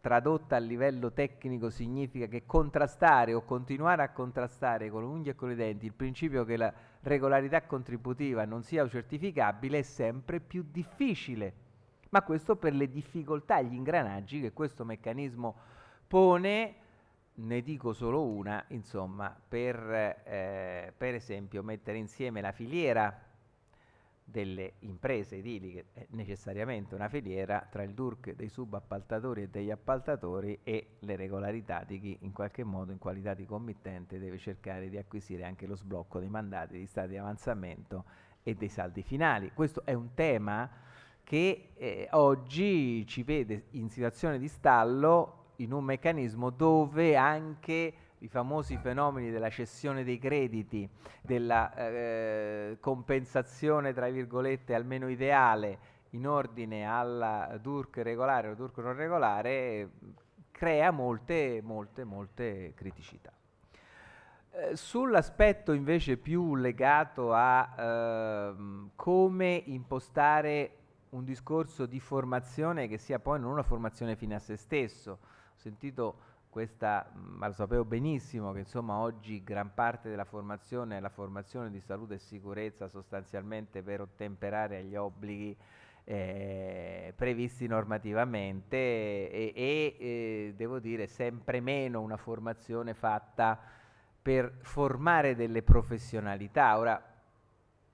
S6: tradotta a livello tecnico significa che contrastare o continuare a contrastare con unghie e con i denti il principio che la regolarità contributiva non sia certificabile è sempre più difficile, ma questo per le difficoltà, gli ingranaggi che questo meccanismo pone ne dico solo una, insomma, per, eh, per esempio mettere insieme la filiera delle imprese ediliche, è necessariamente una filiera tra il DURC dei subappaltatori e degli appaltatori e le regolarità di chi in qualche modo in qualità di committente deve cercare di acquisire anche lo sblocco dei mandati di stati di avanzamento e dei saldi finali. Questo è un tema che eh, oggi ci vede in situazione di stallo in un meccanismo dove anche i famosi fenomeni della cessione dei crediti, della eh, compensazione, tra virgolette, almeno ideale in ordine alla DURC regolare o DURC non regolare, crea molte, molte, molte criticità. Eh, sull'aspetto invece più legato a eh, come impostare un discorso di formazione che sia poi non una formazione fine a se stesso, sentito questa, ma lo sapevo benissimo che insomma oggi gran parte della formazione è la formazione di salute e sicurezza sostanzialmente per ottemperare agli obblighi eh, previsti normativamente e, e eh, devo dire sempre meno una formazione fatta per formare delle professionalità. Ora,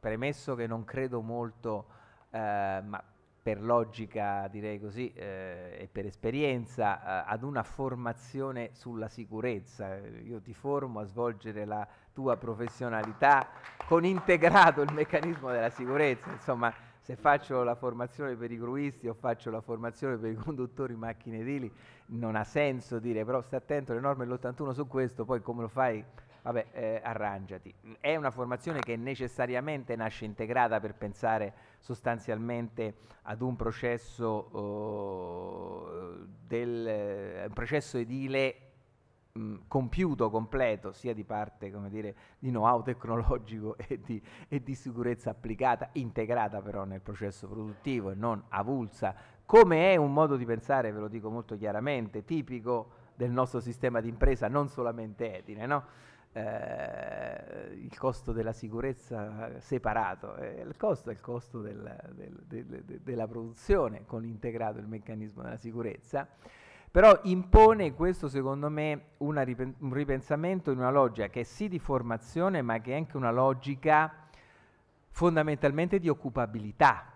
S6: premesso che non credo molto, eh, ma per logica direi così eh, e per esperienza eh, ad una formazione sulla sicurezza. Io ti formo a svolgere la tua professionalità con integrato il meccanismo della sicurezza, insomma se faccio la formazione per i gruisti o faccio la formazione per i conduttori macchine edili non ha senso dire però stai attento alle norme dell'81 su questo, poi come lo fai vabbè, eh, arrangiati. È una formazione che necessariamente nasce integrata per pensare sostanzialmente ad un processo, oh, eh, del, un processo edile mh, mm, compiuto, completo, sia di parte dire, di know-how tecnologico e di, e di sicurezza applicata, integrata però nel processo produttivo e non avulsa, come è un modo di pensare, ve lo dico molto chiaramente, tipico del nostro sistema di impresa, non solamente etine, no? eh, il costo della sicurezza separato, eh, il costo è il costo del, del, del, della produzione con integrato il meccanismo della sicurezza, però impone questo secondo me ripen un ripensamento in una logica che è sì di formazione ma che è anche una logica fondamentalmente di occupabilità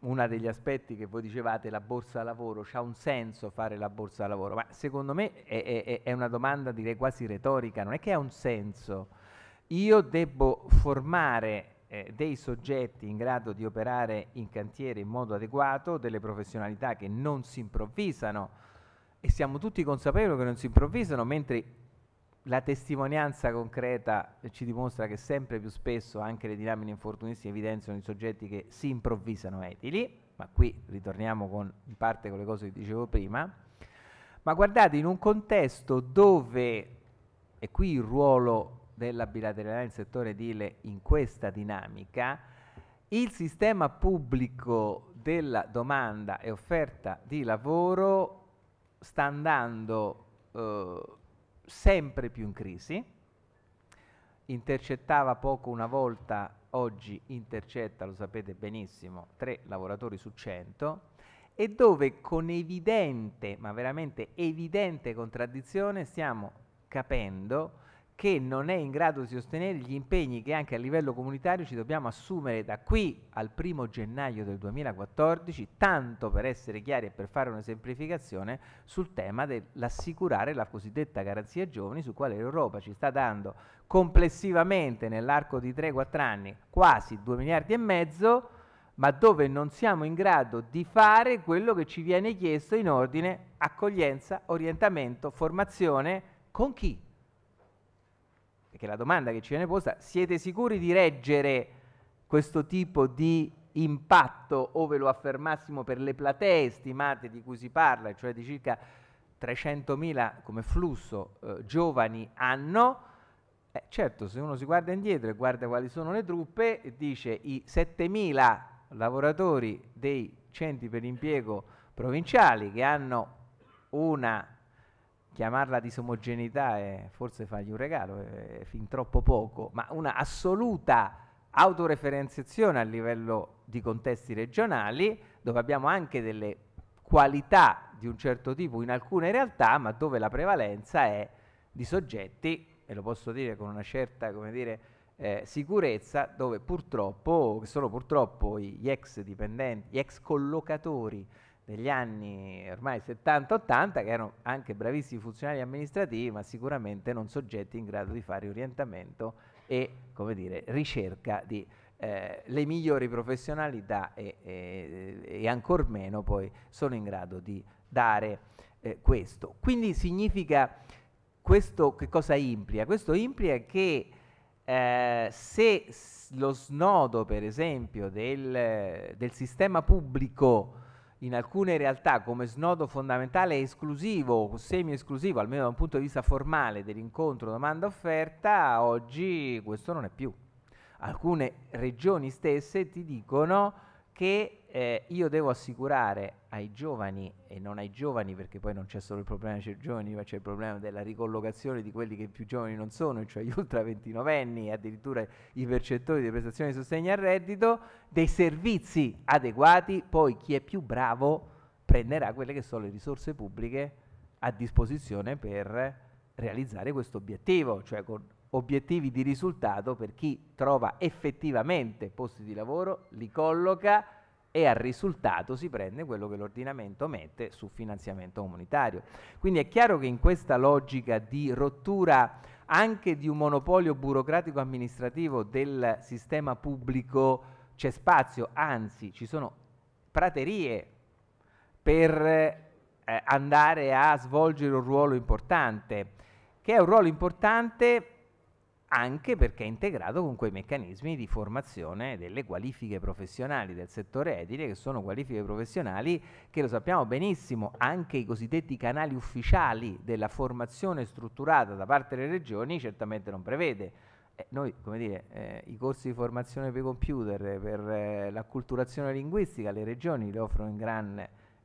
S6: uno degli aspetti che voi dicevate, la borsa lavoro, c'ha un senso fare la borsa lavoro? Ma secondo me è, è, è una domanda direi quasi retorica, non è che ha un senso. Io devo formare eh, dei soggetti in grado di operare in cantiere in modo adeguato, delle professionalità che non si improvvisano e siamo tutti consapevoli che non si improvvisano, mentre la testimonianza concreta ci dimostra che sempre più spesso anche le dinamiche infortunistiche evidenziano i soggetti che si improvvisano etili, ma qui ritorniamo con, in parte con le cose che dicevo prima, ma guardate in un contesto dove, e qui il ruolo della bilateralità nel settore edile in questa dinamica, il sistema pubblico della domanda e offerta di lavoro sta andando... Eh, sempre più in crisi, intercettava poco una volta, oggi intercetta, lo sapete benissimo, tre lavoratori su cento, e dove con evidente, ma veramente evidente contraddizione stiamo capendo che non è in grado di sostenere gli impegni che anche a livello comunitario ci dobbiamo assumere da qui al primo gennaio del 2014, tanto per essere chiari e per fare una semplificazione sul tema dell'assicurare la cosiddetta garanzia giovani su quale l'Europa ci sta dando complessivamente nell'arco di 3-4 anni quasi 2 miliardi e mezzo, ma dove non siamo in grado di fare quello che ci viene chiesto in ordine accoglienza, orientamento, formazione, con chi? perché la domanda che ci viene posta, siete sicuri di reggere questo tipo di impatto, ove lo affermassimo per le platee stimate di cui si parla, cioè di circa 300.000 come flusso eh, giovani anno, eh, certo se uno si guarda indietro e guarda quali sono le truppe, dice i 7.000 lavoratori dei centri per l'impiego provinciali che hanno una chiamarla disomogeneità è forse fargli un regalo, è fin troppo poco, ma una assoluta autoreferenziazione a livello di contesti regionali, dove abbiamo anche delle qualità di un certo tipo in alcune realtà, ma dove la prevalenza è di soggetti, e lo posso dire con una certa, come dire, eh, sicurezza dove purtroppo, sono purtroppo gli ex dipendenti, gli ex collocatori degli anni ormai 70-80 che erano anche bravissimi funzionari amministrativi ma sicuramente non soggetti in grado di fare orientamento e come dire, ricerca di eh, le migliori professionalità e, e, e ancor meno poi sono in grado di dare eh, questo. Quindi significa questo che cosa implica? Questo implica che eh, se lo snodo per esempio del, del sistema pubblico in alcune realtà come snodo fondamentale e esclusivo, semi-esclusivo, almeno da un punto di vista formale dell'incontro domanda-offerta, oggi questo non è più. Alcune regioni stesse ti dicono che eh, io devo assicurare ai giovani, e non ai giovani perché poi non c'è solo il problema dei giovani, ma c'è il problema della ricollocazione di quelli che più giovani non sono, cioè gli ultra 29enni e addirittura i percettori di prestazioni di sostegno al reddito, dei servizi adeguati, poi chi è più bravo prenderà quelle che sono le risorse pubbliche a disposizione per realizzare questo obiettivo, cioè con obiettivi di risultato per chi trova effettivamente posti di lavoro, li colloca, e al risultato si prende quello che l'ordinamento mette su finanziamento comunitario. Quindi è chiaro che in questa logica di rottura anche di un monopolio burocratico amministrativo del sistema pubblico c'è spazio, anzi ci sono praterie per eh, andare a svolgere un ruolo importante, che è un ruolo importante anche perché è integrato con quei meccanismi di formazione delle qualifiche professionali del settore edile, che sono qualifiche professionali che lo sappiamo benissimo, anche i cosiddetti canali ufficiali della formazione strutturata da parte delle regioni certamente non prevede. Eh, noi, come dire, eh, i corsi di formazione per computer, per eh, l'acculturazione linguistica, le regioni li offrono gran,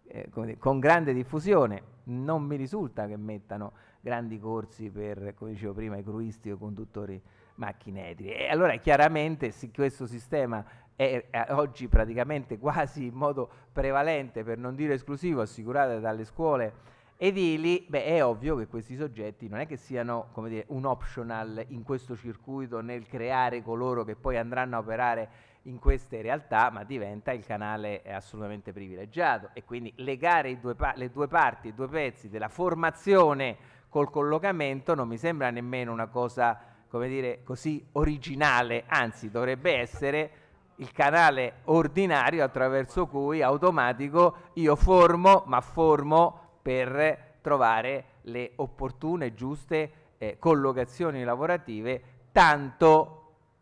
S6: eh, dire, con grande diffusione, non mi risulta che mettano grandi corsi per, come dicevo prima, i cruisti o conduttori macchinetri. E allora chiaramente se questo sistema è oggi praticamente quasi in modo prevalente, per non dire esclusivo, assicurato dalle scuole edili, beh, è ovvio che questi soggetti non è che siano dire, un optional in questo circuito nel creare coloro che poi andranno a operare in queste realtà, ma diventa il canale eh, assolutamente privilegiato e quindi legare due le due parti, i due pezzi della formazione col collocamento non mi sembra nemmeno una cosa, come dire, così originale, anzi dovrebbe essere il canale ordinario attraverso cui automatico io formo, ma formo per trovare le opportune, giuste eh, collocazioni lavorative, tanto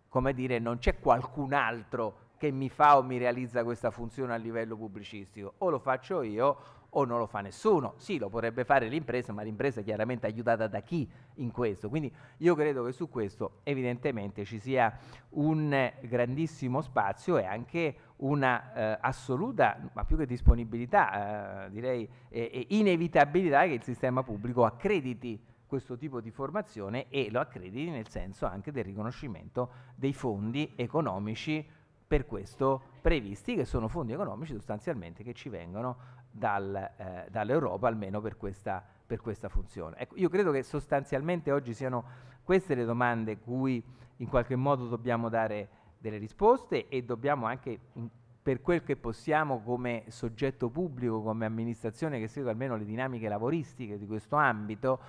S6: come dire non c'è qualcun altro che mi fa o mi realizza questa funzione a livello pubblicistico, o lo faccio io o non lo fa nessuno. Sì, lo potrebbe fare l'impresa, ma l'impresa è chiaramente aiutata da chi in questo. Quindi io credo che su questo evidentemente ci sia un grandissimo spazio e anche una eh, assoluta, ma più che disponibilità, eh, direi eh, inevitabilità che il sistema pubblico accrediti questo tipo di formazione e lo accrediti nel senso anche del riconoscimento dei fondi economici per questo previsti, che sono fondi economici sostanzialmente che ci vengono dal, eh, dall'Europa, almeno per questa, per questa funzione. Ecco, io credo che sostanzialmente oggi siano queste le domande cui in qualche modo dobbiamo dare delle risposte e dobbiamo anche in, per quel che possiamo come soggetto pubblico, come amministrazione che segue almeno le dinamiche lavoristiche di questo ambito,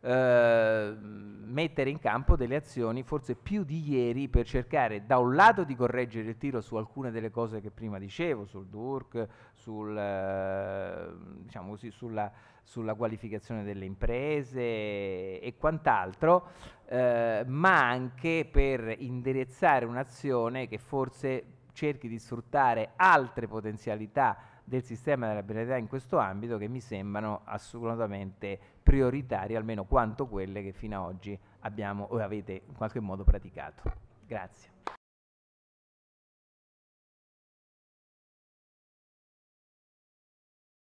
S6: eh, mettere in campo delle azioni forse più di ieri per cercare da un lato di correggere il tiro su alcune delle cose che prima dicevo, sul Durk, sul, eh, diciamo così, sulla, sulla, qualificazione delle imprese e quant'altro, eh, ma anche per indirizzare un'azione che forse cerchi di sfruttare altre potenzialità del sistema della penalità in questo ambito che mi sembrano assolutamente prioritarie, almeno quanto quelle che fino ad oggi abbiamo o avete in qualche modo praticato. Grazie.